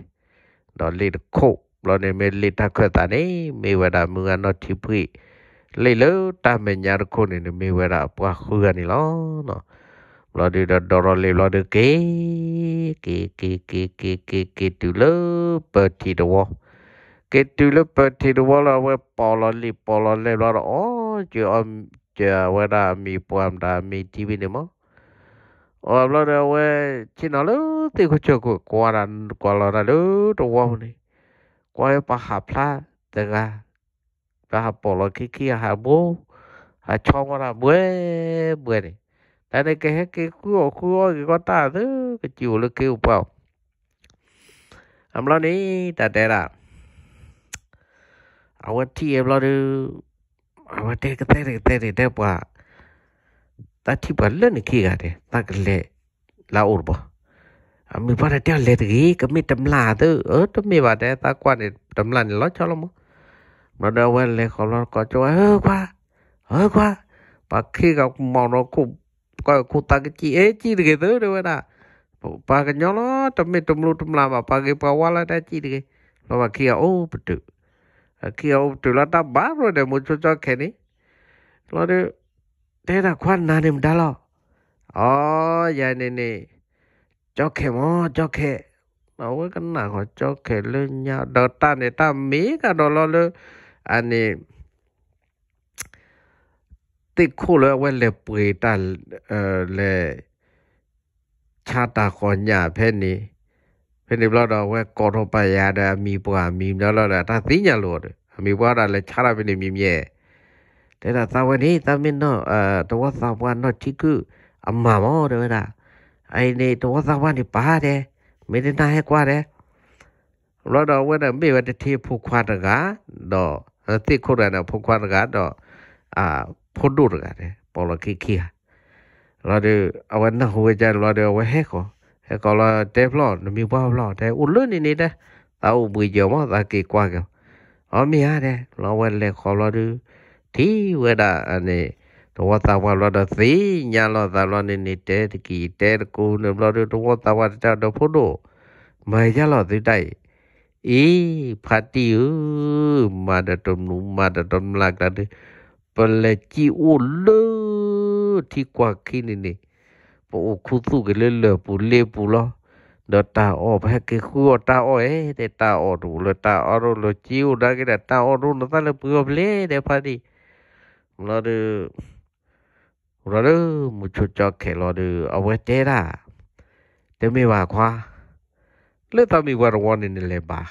ดอลลิล์โคบล้อนี่เมลิตาเคตานี่มีเวลาเมื่อนอทิพย์ลิลล์ตามเมนยาร์คนนี่มีเวลาพวกคืนนี่ล่อนะบล้อนี่ดอดอลลิลล์ล้อนี่เก๋เก๋เก๋เก๋เก๋เก๋เก๋ตุลุปติดวเก๋ตุลุปติดวเราเว้ปอลลิปอลลิบล้อนอ่จะอมจะเวลามีปวามดามีทีวีเนี่ยมั้งอมเราเดี๋ยวเวชินอาลูตีกูเจอกูกวาดันกวาดเราลูตัววานี่กวาดปะหาพลาแต่กะปะหาปลอกี้ขี้หาบูหาช่องว่รเบื่อเบื่อนี่แต่ในเก่เก่กูกูกี่ก็ตาเด้อก็จิ๋วเลยเกี่ยวเปล่าอมเรานี่แต่เดี๋ยวเอาวันที่เราดูเด็กเด็กเด็กเด็กว่าตาที่บ้านเล่นขี้กันเลยตากันเลยลาอุบะอมีบ้านเดียวเล็กๆก็มีตำลาตัวเออตำมีบ้านเดียวตากวนตำลานี่ล้อชอลมั้งเราเดินเลยเขาเราก็จะว่าเออกว่าเออกว่าปากขี้กับมองเราคุก็คุตากิจีเอจีดีกันด้วยด้วยนะปากกันย้อนตำมีตำลูตำลาแบบปากกีปากว่าอะไรได้จีดีกันแปากขี้อ่ะโอ้ปุ๊บ À, khi ông tụi nó ta bá rồi để muốn cho cho kẻ ní nó đi thế là khoan nà niệm đã lo ó ờ, dài dạ, này nè cho kẻ mò cho kẻ nó với cái nào họ cho kẻ lên nhau đợt ta này ta mí cả đồ lo lơ anh à, nè tích khu lơ quen lệ bùi ta ờ, lệ cha ta còn nhà phe này ဖင်ဒီဘလောက်တော့ဝဲကော်တော့ပရတာမီပွားမီနော်လာတာသိညာလို့တယ်အမီပွားတာလဲခြားရဖင်ဒီမြည်မြဲတဲ့တာသာဝနေသမင်းတော့အဲတဝတ်သာဘွားတော့တိကုအမမောတဲ့တာအိုင်နေတဝတ်သာဘွားနေပါတယ်မေတ္တာဟဲ့ကွာတယ်လောတော့ဝဲတဲ့မေဝတတိဖုခွာတကတော့တိခုရတဲ့ဖုခွာတကတော့အာဖို့ဒုရကတယ်ပေါ်လခိခိဟာလောတော့အဝနဟိုကြလောတော့ဝဲဟဲ့ကောเขาเลยเทฟลอนมีบ้าลอเทอุลุนี่นี่เด้เอาบุญเยอะมากตะกี้กว่ากันเอามีอะไรเราเวลเขาเลาดูที่เวลาอันนี้ตัวตาวันเราสีนี่เราตาวันี่นี่เดตดกี้เท็กูเนึกเราดูตัวตาวันจะดูพด่งไม่ใช่เราูได้อีพัดที่มาดัดตมนุมาดัดตมลากันเลยเป็นเลยจีอุลที่กว่าขี้นี่นี่ปูคูสู้กันเลยเลยปูเล่ปูล้อเดตาออกแพ็กเกคู่ตาออกเอ้เดตาออกดูเลยตาออกเลยจิ้วได้ก็ได้ตาออกดูนั่นเลยปูเล่เดพอดีเราดูเราดูมุชุจอกเขเราดูเอาไว้เจด้าเดี๋ยวไม่ว่าควาเลือดตามีวารวันนี่เลยบ้า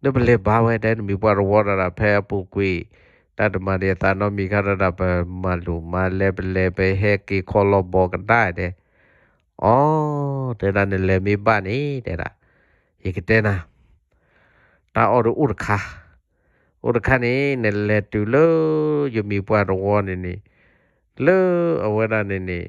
เดี๋ยวไปเลยบ้าไว้ได้มีวารวันอะไรแพ้ปูกุยတတမရေတာနောမီခရတာပမလူမလဲပလဲပဟဲကီခေါလဘောကဒါတဲ့အော်တဲ့ဒါနဲ့လဲမီပါနေတဲ့ဒါရေကတဲ့နာတာအော်ရူရခါဥရခါနေနဲ့လဲတူလို့ယမီပွားတော်နေနေလို့အဝဲဒါနေနေ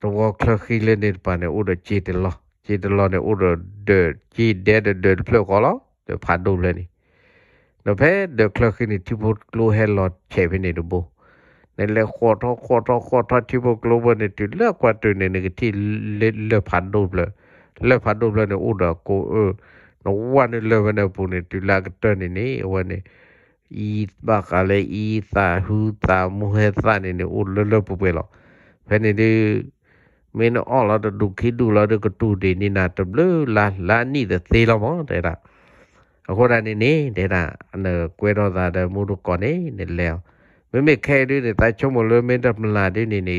တော်ခလခီလနေပါနေဥရချီတလောချီတလောနေဥရဒေချီဒဲဒဲဖလောကလောဖာဒုလဲနေนาะเพเดคลอกินิทิบุกลูเฮลอดเชฟในดูโในเลขอทอขอทอขอทอทิบุกลูบนในตุเลือกว่าตัวในนึกที่เลเลืผ่านดูเลยเลืผ่านดูเลยในอุดกูเออนวันนี้เลวันในปุ่นในตัวลากตัวในนี้วันนี้อีบักอะไรอีตาหูตามูเฮตาในในอุดเลืเลปุ่นไปหรอเพนในดูเมนออลเราดูคิดดูเราดูกระตุ้นดนี่นะตับเลอลาลานี่แตเสียละมั้งแต่ละအခုတည်းနေနေတာအနကွဲတော့တာတမှုတော့ကောနေနေလဲမမေခဲတွေတချုံမလို့မင်းတမလာတွေနေနေ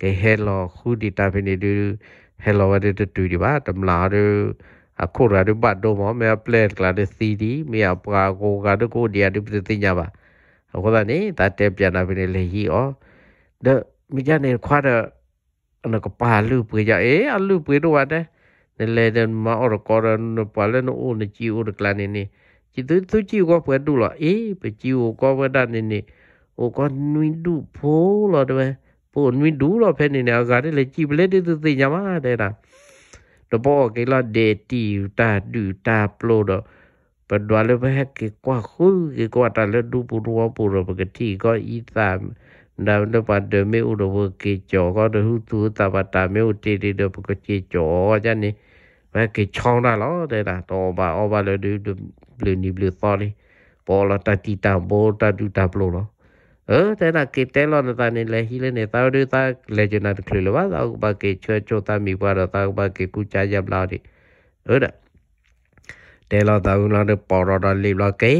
ကေဟဲလောခုဒီတာဖနေတူဟဲလောဝဒတူတူဒီပါတမလာတွေအခုရရဘတ်တော့မမေပလက်လာတဲ့ CD မေအပကာကိုကတော့ကိုဒီအတူပြသိညာပါအခုတည်းနေတာတက်ပြန်တာဖနေလေဟီဩဒမိကြနေခွာတော့အနကပါလူပွေကြအေးအလူပွေတော့ဝတ်တယ် ne le den ma or ko ra no pa le no o ne chi o de kla ne ne chi tu tu chi ko pwe du lo e pe chi o ko pwe da ne ne o ko nwi du pho lo de pho nwi du lo phe ne ne za de le chi ple de tu ti nya ma de da do bo ke la de ti ta du ta plo do ပဒွာလည်းပဲကေကွာခုကေကွာတလည်းဒူပူရောပူရောပကတိကောဤသာဒါတော့ပါဒမေဥရောကေကျော်ကောတဟုသူတပတာမေဥတေတေတော့ပကတိကျော်ကြနေပဲကေချောင်းတာလောတဲ့တာတော်ပါအော်ပါလေဒီဘလီနီဘလီသော်လီပေါ်လာတတီတာဘောတာဒူတာဘလိုလောเออแต่ละกิเตลอนตานี่เลยฮิเลเนตาดูตาเลจนาตคลือว่าเอาบาเกชวยโจตามีบาราตาบาเกกูจายับลาดิเออတဲလာတာဦးလာတဲ့ပေါ်ရတာလေးလာကေ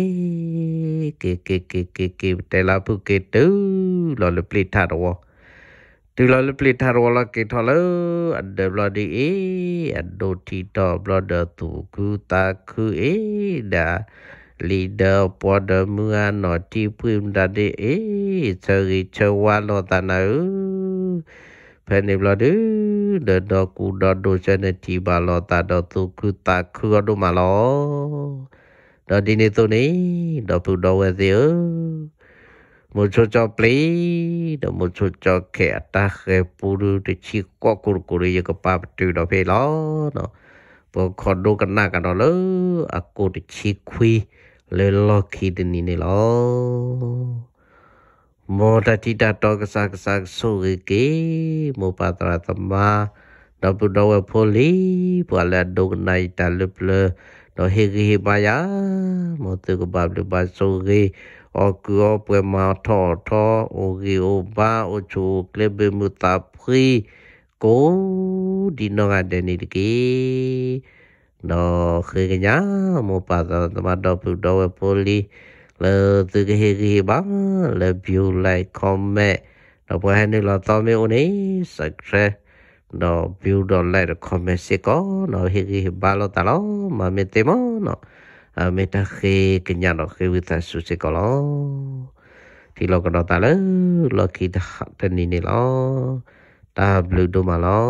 ကေကေကေကေကေတဲလာပုကေတူလော်လပလီထတော်ตีลอลปลิทารวลกิทอลอันเดบลอดีเออันโดทีตอบลอดตูกูตาคือเอดาลีเดอร์ปอดเมือนอที่พื้นดาดีเอเชริเชวาลอตานาเพนิบลอดีเดดอกูดอดูเชนทีบาลอตาดอตูกูตาคือดูมาลอดอดีนี่ตัวนี้ดอปูดอเวเซอ muchocho pli do muchocho ke ata ke puru te chi ko kur kuri ye ko pa tu do pe lo no po khon do kana ka do lo a ko te chi khui le lo ki de ni ne lo mo ta ti ta to ka sa ka sa so ge ke mo pa tra ta ma do pu do we pho li po la do na ta le ple do he ge he ba ya mo te ko ba le ba so ge o kuo pwe ma tho tho o gi o ba o chu klebe mu ta pri ko di no ga de ni de ki no khe ga nya mo pa da ta ma do pu do we po li le tu ge he ge ba le view like comment တော့ဘယ်နဲ့လာတော့မေဦးနေစက်ရဲတော့ view တော့ like comment စကောတော့ဟိဟိဘာလို့တလားမမေတေမနော်មេតាខេកញ្ញាខេវិតាសុសិកលទីលោកដតាលលោកគិតហតនីនេឡតាប្លូដូម៉ាឡោ